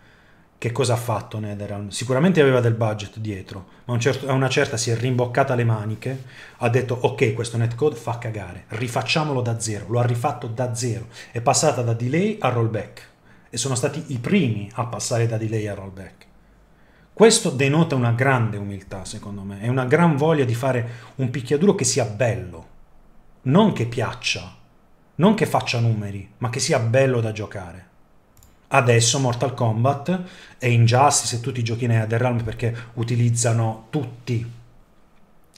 che cosa ha fatto Netherrealm? Sicuramente aveva del budget dietro, ma un certo, a una certa si è rimboccata le maniche, ha detto ok questo netcode fa cagare, rifacciamolo da zero, lo ha rifatto da zero, è passata da delay a rollback e sono stati i primi a passare da delay a rollback. Questo denota una grande umiltà secondo me, è una gran voglia di fare un picchiaduro che sia bello, non che piaccia, non che faccia numeri, ma che sia bello da giocare adesso Mortal Kombat e Injustice e tutti i giochi Nea del Realm perché utilizzano tutti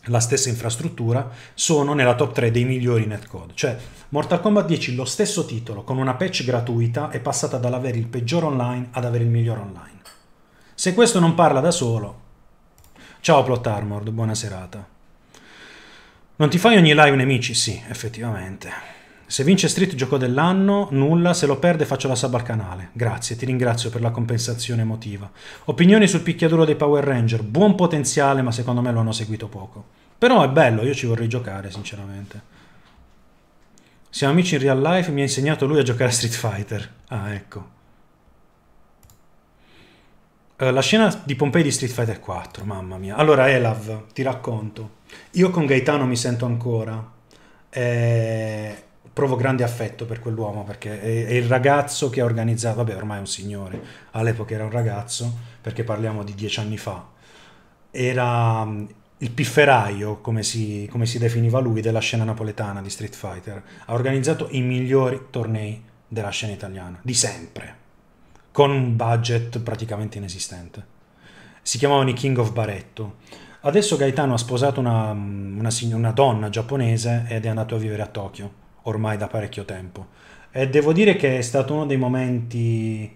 la stessa infrastruttura, sono nella top 3 dei migliori netcode. Cioè, Mortal Kombat 10, lo stesso titolo, con una patch gratuita, è passata dall'avere il peggior online ad avere il miglior online. Se questo non parla da solo... Ciao Plot Armored, buona serata. Non ti fai ogni live nemici? Sì, effettivamente. Se vince Street gioco dell'anno, nulla, se lo perde faccio la sub al canale. Grazie, ti ringrazio per la compensazione emotiva. Opinioni sul picchiaduro dei Power Ranger, buon potenziale ma secondo me lo hanno seguito poco. Però è bello, io ci vorrei giocare sinceramente. Siamo amici in real life, mi ha insegnato lui a giocare a Street Fighter. Ah, ecco. Eh, la scena di Pompei di Street Fighter 4, mamma mia. Allora, Elav, ti racconto. Io con Gaetano mi sento ancora. Eh, provo grande affetto per quell'uomo perché è, è, il ragazzo che ha organizzato, vabbè ormai è un signore, all'epoca era un ragazzo perché parliamo di dieci anni fa, era mm, il pifferaio, come si, come si definiva lui, della scena napoletana di Street Fighter, ha organizzato i migliori tornei della scena italiana, di sempre, con un budget praticamente inesistente. Si chiamavano i King of Baretto. Adesso Gaetano ha sposato una, mm, una, una donna giapponese ed è andato a vivere a Tokyo ormai da parecchio tempo. E devo dire che è stato uno dei momenti,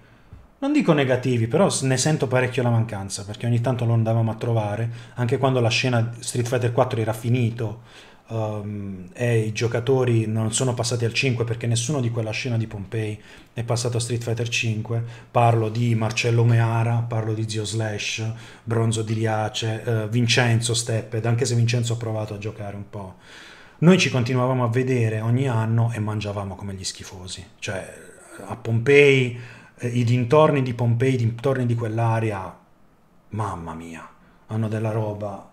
non dico negativi, però ne sento parecchio la mancanza, perché ogni tanto lo andavamo a trovare, anche quando la scena Street Fighter 4 era finito um, e i giocatori non sono passati al 5 perché nessuno di quella scena di Pompei è passato a Street Fighter 5. Parlo di Marcello Meara, parlo di Zio Slash, Bronzo di Liace, uh, eh, Vincenzo Stepped, anche se Vincenzo ha provato a giocare un po' Noi ci continuavamo a vedere ogni anno e mangiavamo come gli schifosi, cioè a Pompei, eh, i dintorni di Pompei, i dintorni di quell'area, mamma mia, hanno della roba,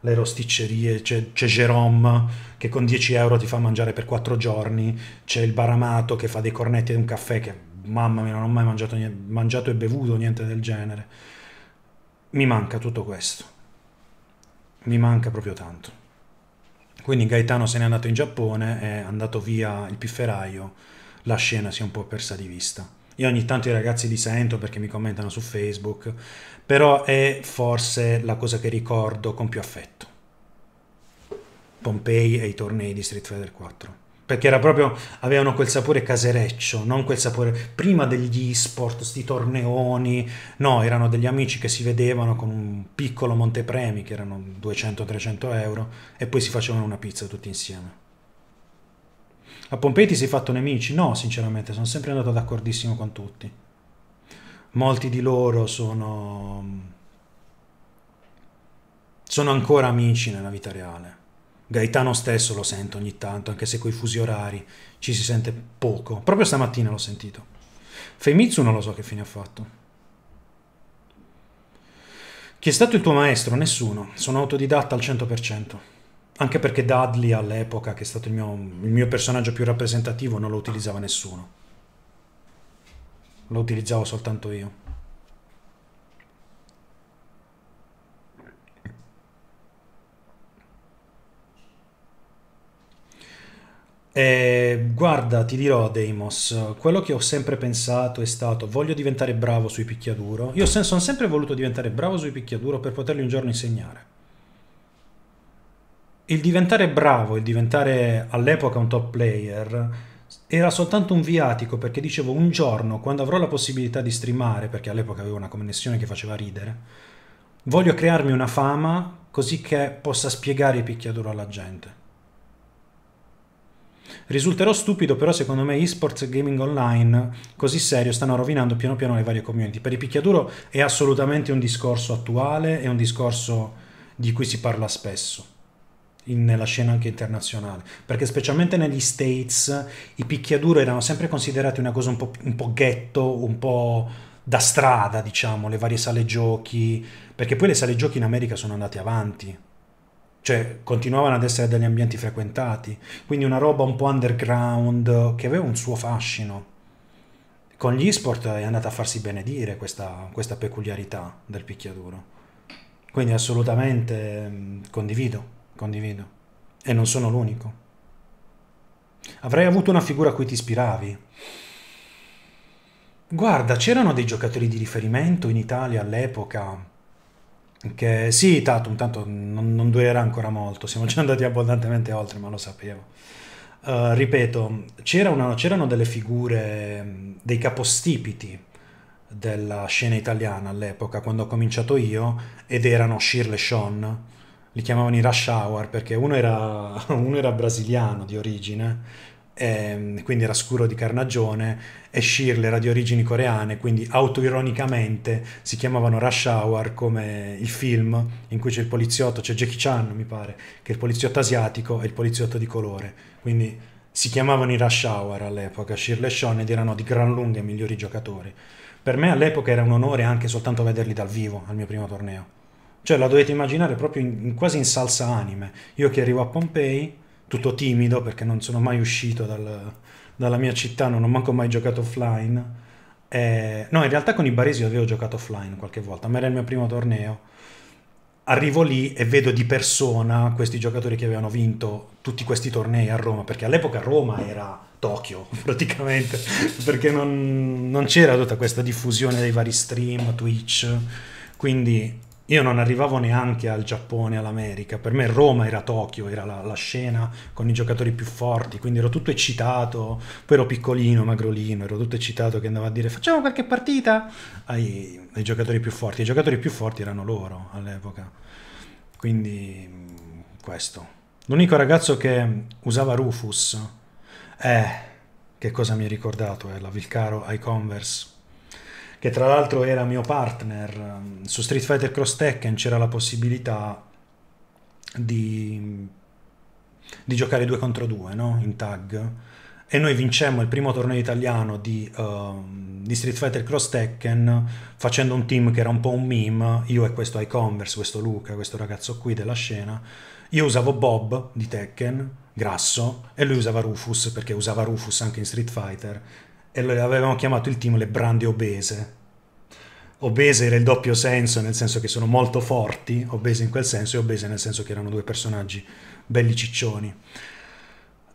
le rosticcerie, c'è, c'è Jerome che con 10 euro ti fa mangiare per 4 giorni, c'è il baramato che fa dei cornetti e un caffè che mamma mia non ho mai mangiato, niente, mangiato e bevuto niente del genere. Mi manca tutto questo, mi manca proprio tanto. Quindi Gaetano se n'è andato in Giappone, è andato via il pifferaio, la scena si è un po' persa di vista. Io ogni tanto i ragazzi li sento perché mi commentano su Facebook, però è forse la cosa che ricordo con più affetto. Pompei e i tornei di Street Fighter 4 perché era proprio avevano quel sapore casereccio, non quel sapore prima degli e sport, sti torneoni, no, erano degli amici che si vedevano con un piccolo montepremi che erano 200-300 euro e poi si facevano una pizza tutti insieme. A Pompei ti sei fatto nemici? No, sinceramente, sono sempre andato d'accordissimo con tutti. Molti di loro sono sono ancora amici nella vita reale. Gaetano stesso lo sento ogni tanto, anche se coi fusi orari ci si sente poco. Proprio stamattina l'ho sentito. Femizu non lo so che fine ha fatto. Chi è stato il tuo maestro? Nessuno. Sono autodidatta al 100%. Anche perché Dudley all'epoca, che è stato il mio, il mio personaggio più rappresentativo, non lo utilizzava nessuno. Lo utilizzavo soltanto io. Eh, guarda, ti dirò, Deimos, quello che ho sempre pensato è stato voglio diventare bravo sui picchiaduro. Io sen- sono sempre voluto diventare bravo sui picchiaduro per poterli un giorno insegnare. Il diventare bravo, il diventare all'epoca un top player, era soltanto un viatico perché dicevo un giorno, quando avrò la possibilità di streamare, perché all'epoca avevo una connessione che faceva ridere, voglio crearmi una fama così che possa spiegare i picchiaduro alla gente. Risulterò stupido, però secondo me esports gaming online così serio stanno rovinando piano piano le varie community. Per il picchiaduro è assolutamente un discorso attuale, è un discorso di cui si parla spesso nella scena anche internazionale, perché specialmente negli States i picchiaduro erano sempre considerati una cosa un po', un po ghetto, un po' da strada, diciamo, le varie sale giochi, perché poi le sale giochi in America sono andate avanti, cioè continuavano ad essere degli ambienti frequentati, quindi una roba un po' underground che aveva un suo fascino. Con gli sport è andata a farsi benedire questa, questa peculiarità del picchiaduro. Quindi assolutamente mm, condivido, condivido. E non sono l'unico. Avrei avuto una figura a cui ti ispiravi. Guarda, c'erano dei giocatori di riferimento in Italia all'epoca che, sì, Tatum, tanto non, non, durerà ancora molto, siamo già andati abbondantemente oltre, ma lo sapevo. Uh, ripeto, c'era una, c'erano delle figure, dei capostipiti della scena italiana all'epoca, quando ho cominciato io, ed erano Shirley Sean, li chiamavano i Rush Hour, perché uno era, uno era brasiliano di origine, e, ehm, quindi era scuro di carnagione, e Shirley era di origini coreane, quindi autoironicamente si chiamavano Rush Hour come il film in cui c'è il poliziotto, c'è Jackie Chan mi pare, che è il poliziotto asiatico e il poliziotto di colore, quindi si chiamavano i Rush Hour all'epoca, Shirley e Sean ed erano di gran lunga i migliori giocatori. Per me all'epoca era un onore anche soltanto vederli dal vivo al mio primo torneo. Cioè la dovete immaginare proprio in, quasi in salsa anime. Io che arrivo a Pompei, tutto timido perché non sono mai uscito dal, dalla mia città, non ho manco mai giocato offline. Eh, no, in realtà con i baresi avevo giocato offline qualche volta, ma era il mio primo torneo. Arrivo lì e vedo di persona questi giocatori che avevano vinto tutti questi tornei a Roma, perché all'epoca Roma era Tokyo praticamente, perché non, non c'era tutta questa diffusione dei vari stream, Twitch, quindi io non arrivavo neanche al Giappone, all'America, per me Roma era Tokyo, era la, la, scena con i giocatori più forti, quindi ero tutto eccitato, poi ero piccolino, magrolino, ero tutto eccitato che andava a dire facciamo qualche partita ai, ai giocatori più forti, i giocatori più forti erano loro all'epoca, quindi mm, questo. L'unico ragazzo che usava Rufus, eh, che cosa mi ha ricordato, È eh, la Vilcaro ai Converse, che tra l'altro era mio partner, ehm, su Street Fighter Cross Tekken c'era la possibilità di, di giocare 2 contro 2 no? in tag e noi vincemmo il primo torneo italiano di, uh, di, Street Fighter Cross Tekken facendo un team che era un po' un meme, io e questo iConverse, questo Luca, questo ragazzo qui della scena, io usavo Bob di Tekken, grasso, e lui usava Rufus perché usava Rufus anche in Street Fighter e lo avevamo chiamato il team le brande obese. Obese era il doppio senso, nel senso che sono molto forti, obese in quel senso, e obese nel senso che erano due personaggi belli ciccioni.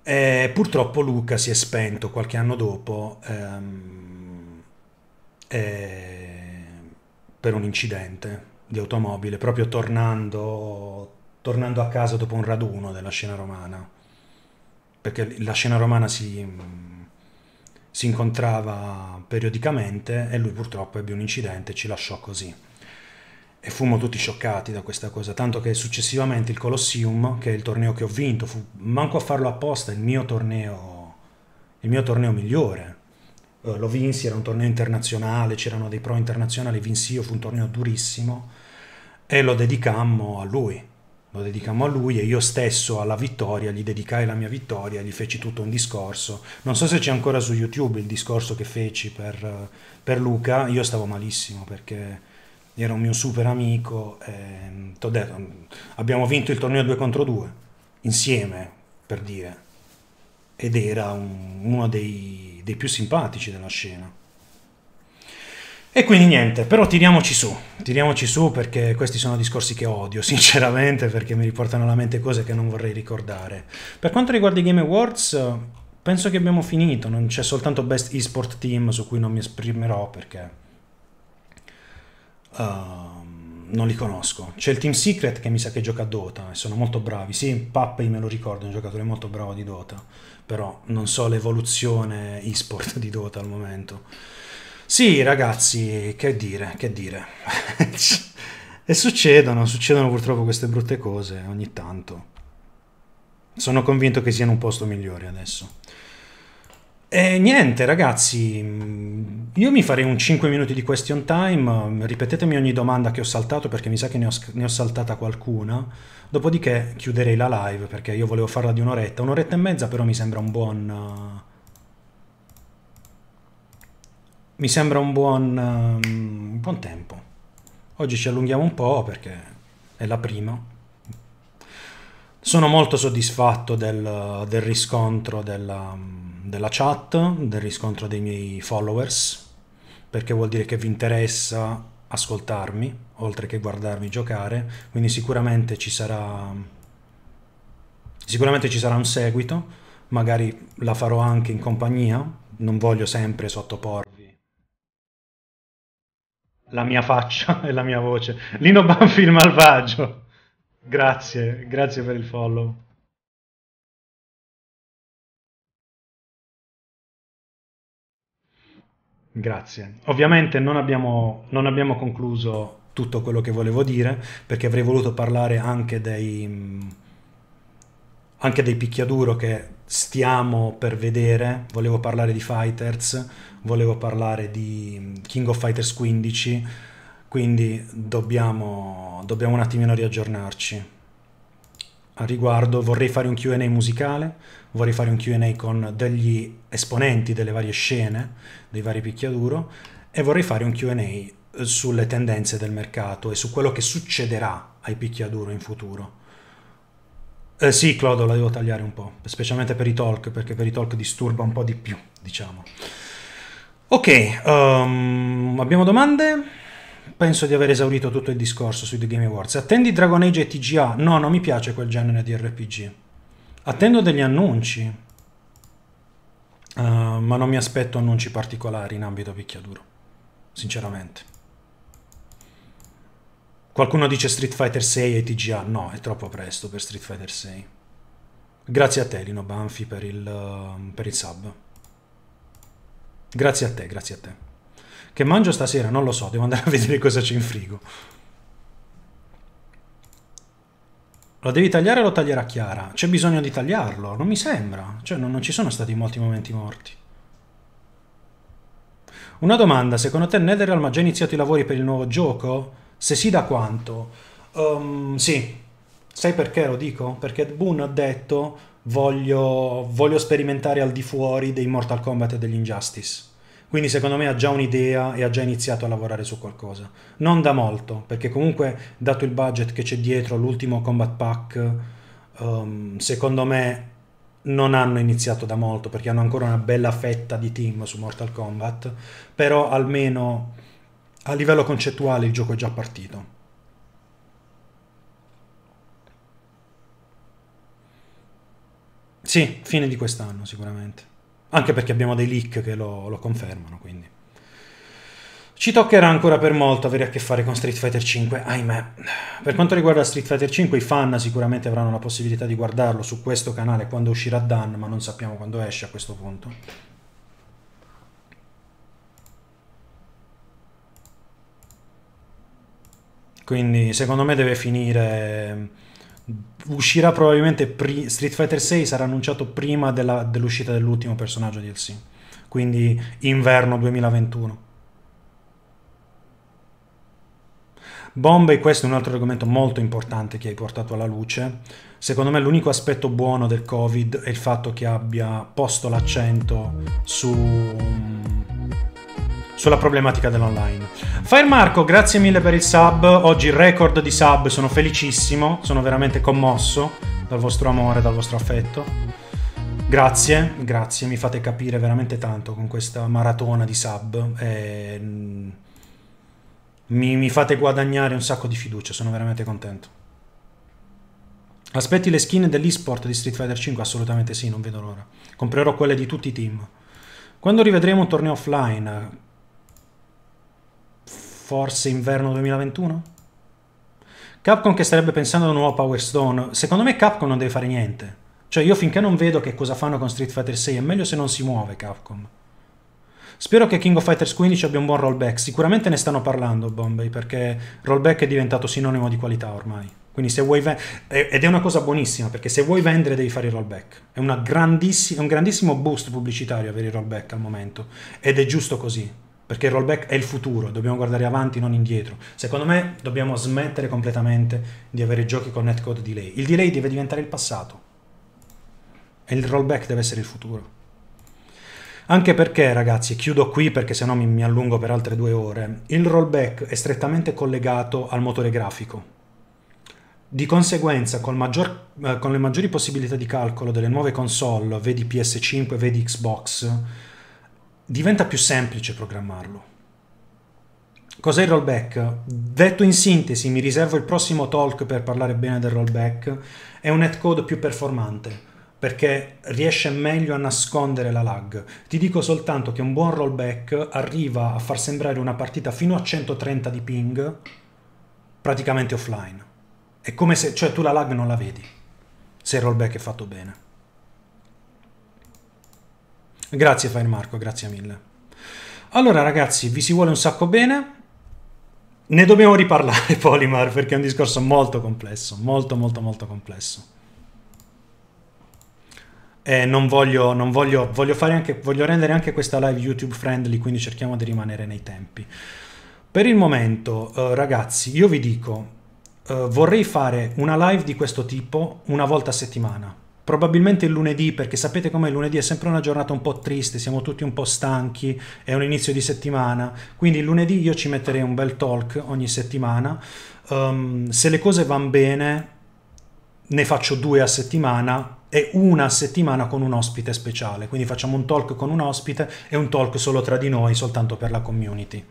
E purtroppo Luca si è spento qualche anno dopo ehm, eh, per un incidente di automobile, proprio tornando, tornando a casa dopo un raduno della scena romana perché la scena romana si si incontrava periodicamente e lui purtroppo ebbe un incidente e ci lasciò così. E fummo tutti scioccati da questa cosa, tanto che successivamente il Colosseum, che è il torneo che ho vinto, fu manco a farlo apposta, il mio torneo, il mio torneo migliore. Eh, lo vinsi, era un torneo internazionale, c'erano dei pro internazionali, vinsi io, fu un torneo durissimo e lo dedicammo a lui lo dedicammo a lui e io stesso alla vittoria gli dedicai la mia vittoria, gli feci tutto un discorso. Non so se c'è ancora su YouTube il discorso che feci per, per Luca, io stavo malissimo perché era un mio super amico, e, mm, t'ho detto, mm, abbiamo vinto il torneo 2 contro 2 insieme per dire ed era un, uno dei, dei più simpatici della scena. E quindi niente, però tiriamoci su, tiriamoci su perché questi sono discorsi che odio sinceramente perché mi riportano alla mente cose che non vorrei ricordare. Per quanto riguarda i Game Awards, penso che abbiamo finito, non c'è soltanto Best Esport Team su cui non mi esprimerò perché uh, non li conosco. C'è il Team Secret che mi sa che gioca a Dota e sono molto bravi, sì, Pappei me lo ricordo, è un giocatore molto bravo di Dota, però non so l'evoluzione esport di Dota al momento. Sì, ragazzi, che dire, che dire. e succedono, succedono purtroppo queste brutte cose ogni tanto. Sono convinto che sia in un posto migliore adesso. E niente, ragazzi, io mi farei un 5 minuti di question time, ripetetemi ogni domanda che ho saltato perché mi sa che ne ho, ne ho saltata qualcuna, dopodiché chiuderei la live perché io volevo farla di un'oretta, un'oretta e mezza però mi sembra un buon mi sembra un buon, um, buon tempo. Oggi ci allunghiamo un po' perché è la prima. Sono molto soddisfatto del, del riscontro della, della chat, del riscontro dei miei followers, perché vuol dire che vi interessa ascoltarmi, oltre che guardarmi giocare, quindi sicuramente ci sarà, sicuramente ci sarà un seguito, magari la farò anche in compagnia, non voglio sempre sottoporvi la mia faccia e la mia voce. Lino Banfi il malvagio. Grazie, grazie per il follow. Grazie. Ovviamente non abbiamo, non abbiamo, concluso tutto quello che volevo dire, perché avrei voluto parlare anche dei, anche dei picchiaduro che stiamo per vedere. Volevo parlare di Fighters, volevo parlare di King of Fighters 15, quindi dobbiamo, dobbiamo un attimino riaggiornarci. A riguardo vorrei fare un QA musicale, vorrei fare un QA con degli esponenti delle varie scene, dei vari picchiaduro e vorrei fare un QA eh, sulle tendenze del mercato e su quello che succederà ai picchiaduro in futuro. Eh sì, Clodo, la devo tagliare un po', specialmente per i talk, perché per i talk disturba un po' di più, diciamo. Ok, um, abbiamo domande? Penso di aver esaurito tutto il discorso sui The Game Awards. Attendi Dragon Age e TGA? No, non mi piace quel genere di RPG. Attendo degli annunci, uh, ma non mi aspetto annunci particolari in ambito picchiaduro, sinceramente. Qualcuno dice Street Fighter 6 e TGA? No, è troppo presto per Street Fighter 6. Grazie a te, Lino Banfi, per il, uh, per il sub. Grazie a te, grazie a te. Che mangio stasera? Non lo so, devo andare a vedere cosa c'è in frigo. Lo devi tagliare o lo taglierà Chiara? C'è bisogno di tagliarlo, non mi sembra. Cioè, non, non ci sono stati molti momenti morti. Una domanda, secondo te Netherrealm ha già iniziato i lavori per il nuovo gioco? Se sì, da quanto? Um, sì. Sai perché lo dico? Perché Boone ha detto voglio, voglio sperimentare al di fuori dei Mortal Kombat e degli Injustice. Quindi secondo me ha già un'idea e ha già iniziato a lavorare su qualcosa. Non da molto, perché comunque dato il budget che c'è dietro l'ultimo Combat Pack, um, secondo me non hanno iniziato da molto, perché hanno ancora una bella fetta di team su Mortal Kombat, però almeno a livello concettuale il gioco è già partito. Sì, fine di quest'anno sicuramente. Anche perché abbiamo dei leak che lo, lo confermano, quindi. Ci toccherà ancora per molto avere a che fare con Street Fighter 5, ahimè. Per quanto riguarda Street Fighter 5, i fan sicuramente avranno la possibilità di guardarlo su questo canale quando uscirà Dan, ma non sappiamo quando esce a questo punto. Quindi secondo me deve finire uscirà probabilmente pre- Street Fighter 6 sarà annunciato prima della, dell'uscita dell'ultimo personaggio DLC quindi inverno 2021 Bombay questo è un altro argomento molto importante che hai portato alla luce secondo me l'unico aspetto buono del covid è il fatto che abbia posto l'accento su sulla problematica dell'online. Fire Marco, grazie mille per il sub. Oggi record di sub, sono felicissimo, sono veramente commosso dal vostro amore, dal vostro affetto. Grazie, grazie, mi fate capire veramente tanto con questa maratona di sub. E... Mm, mi, mi fate guadagnare un sacco di fiducia, sono veramente contento. Aspetti le skin dell'esport di Street Fighter 5? Assolutamente sì, non vedo l'ora. Comprerò quelle di tutti i team. Quando rivedremo un torneo offline, Forse inverno 2021? Capcom che starebbe pensando a un nuovo Power Stone, secondo me Capcom non deve fare niente. Cioè io finché non vedo che cosa fanno con Street Fighter 6 è meglio se non si muove Capcom. Spero che King of Fighters 15 abbia un buon rollback, sicuramente ne stanno parlando Bombay perché rollback è diventato sinonimo di qualità ormai. Quindi se vuoi vendere, ed è una cosa buonissima perché se vuoi vendere devi fare il rollback. È, è un grandissimo boost pubblicitario avere il rollback al momento ed è giusto così perché il rollback è il futuro, dobbiamo guardare avanti, non indietro. Secondo me dobbiamo smettere completamente di avere giochi con netcode delay. Il delay deve diventare il passato e il rollback deve essere il futuro. Anche perché, ragazzi, chiudo qui perché sennò mi, mi allungo per altre due ore, il rollback è strettamente collegato al motore grafico. Di conseguenza, maggior, eh, con le maggiori possibilità di calcolo delle nuove console, vedi PS5, vedi Xbox, diventa più semplice programmarlo. Cos'è il rollback? Detto in sintesi, mi riservo il prossimo talk per parlare bene del rollback, è un netcode più performante perché riesce meglio a nascondere la lag. Ti dico soltanto che un buon rollback arriva a far sembrare una partita fino a 130 di ping praticamente offline. È come se, cioè tu la lag non la vedi, se il rollback è fatto bene. Grazie Fire Marco, grazie mille. Allora ragazzi, vi si vuole un sacco bene. Ne dobbiamo riparlare Polymar perché è un discorso molto complesso, molto molto molto complesso. E non voglio, non voglio, voglio, fare anche, voglio rendere anche questa live YouTube friendly, quindi cerchiamo di rimanere nei tempi. Per il momento, eh, ragazzi, io vi dico, eh, vorrei fare una live di questo tipo una volta a settimana probabilmente il lunedì, perché sapete com'è il lunedì è sempre una giornata un po' triste, siamo tutti un po' stanchi, è un inizio di settimana, quindi il lunedì io ci metterei un bel talk ogni settimana. Um, se le cose vanno bene, ne faccio due a settimana e una a settimana con un ospite speciale, quindi facciamo un talk con un ospite e un talk solo tra di noi, soltanto per la community.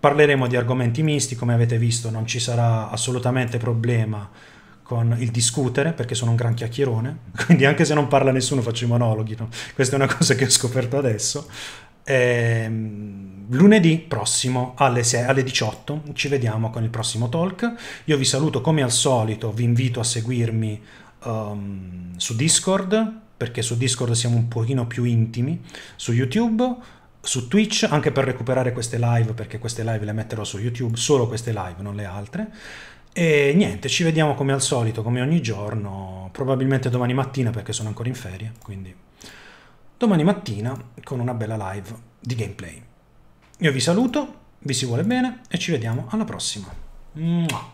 Parleremo di argomenti misti, come avete visto non ci sarà assolutamente problema con il discutere, perché sono un gran chiacchierone, quindi anche se non parla nessuno faccio i monologhi, no? questa è una cosa che ho scoperto adesso. E, ehm, lunedì prossimo alle, 6, alle 18 ci vediamo con il prossimo talk. Io vi saluto come al solito, vi invito a seguirmi um, su Discord, perché su Discord siamo un pochino più intimi, su YouTube, su Twitch, anche per recuperare queste live, perché queste live le metterò su YouTube, solo queste live, non le altre. E niente, ci vediamo come al solito, come ogni giorno, probabilmente domani mattina perché sono ancora in ferie, quindi domani mattina con una bella live di gameplay. Io vi saluto, vi si vuole bene e ci vediamo alla prossima. Mua.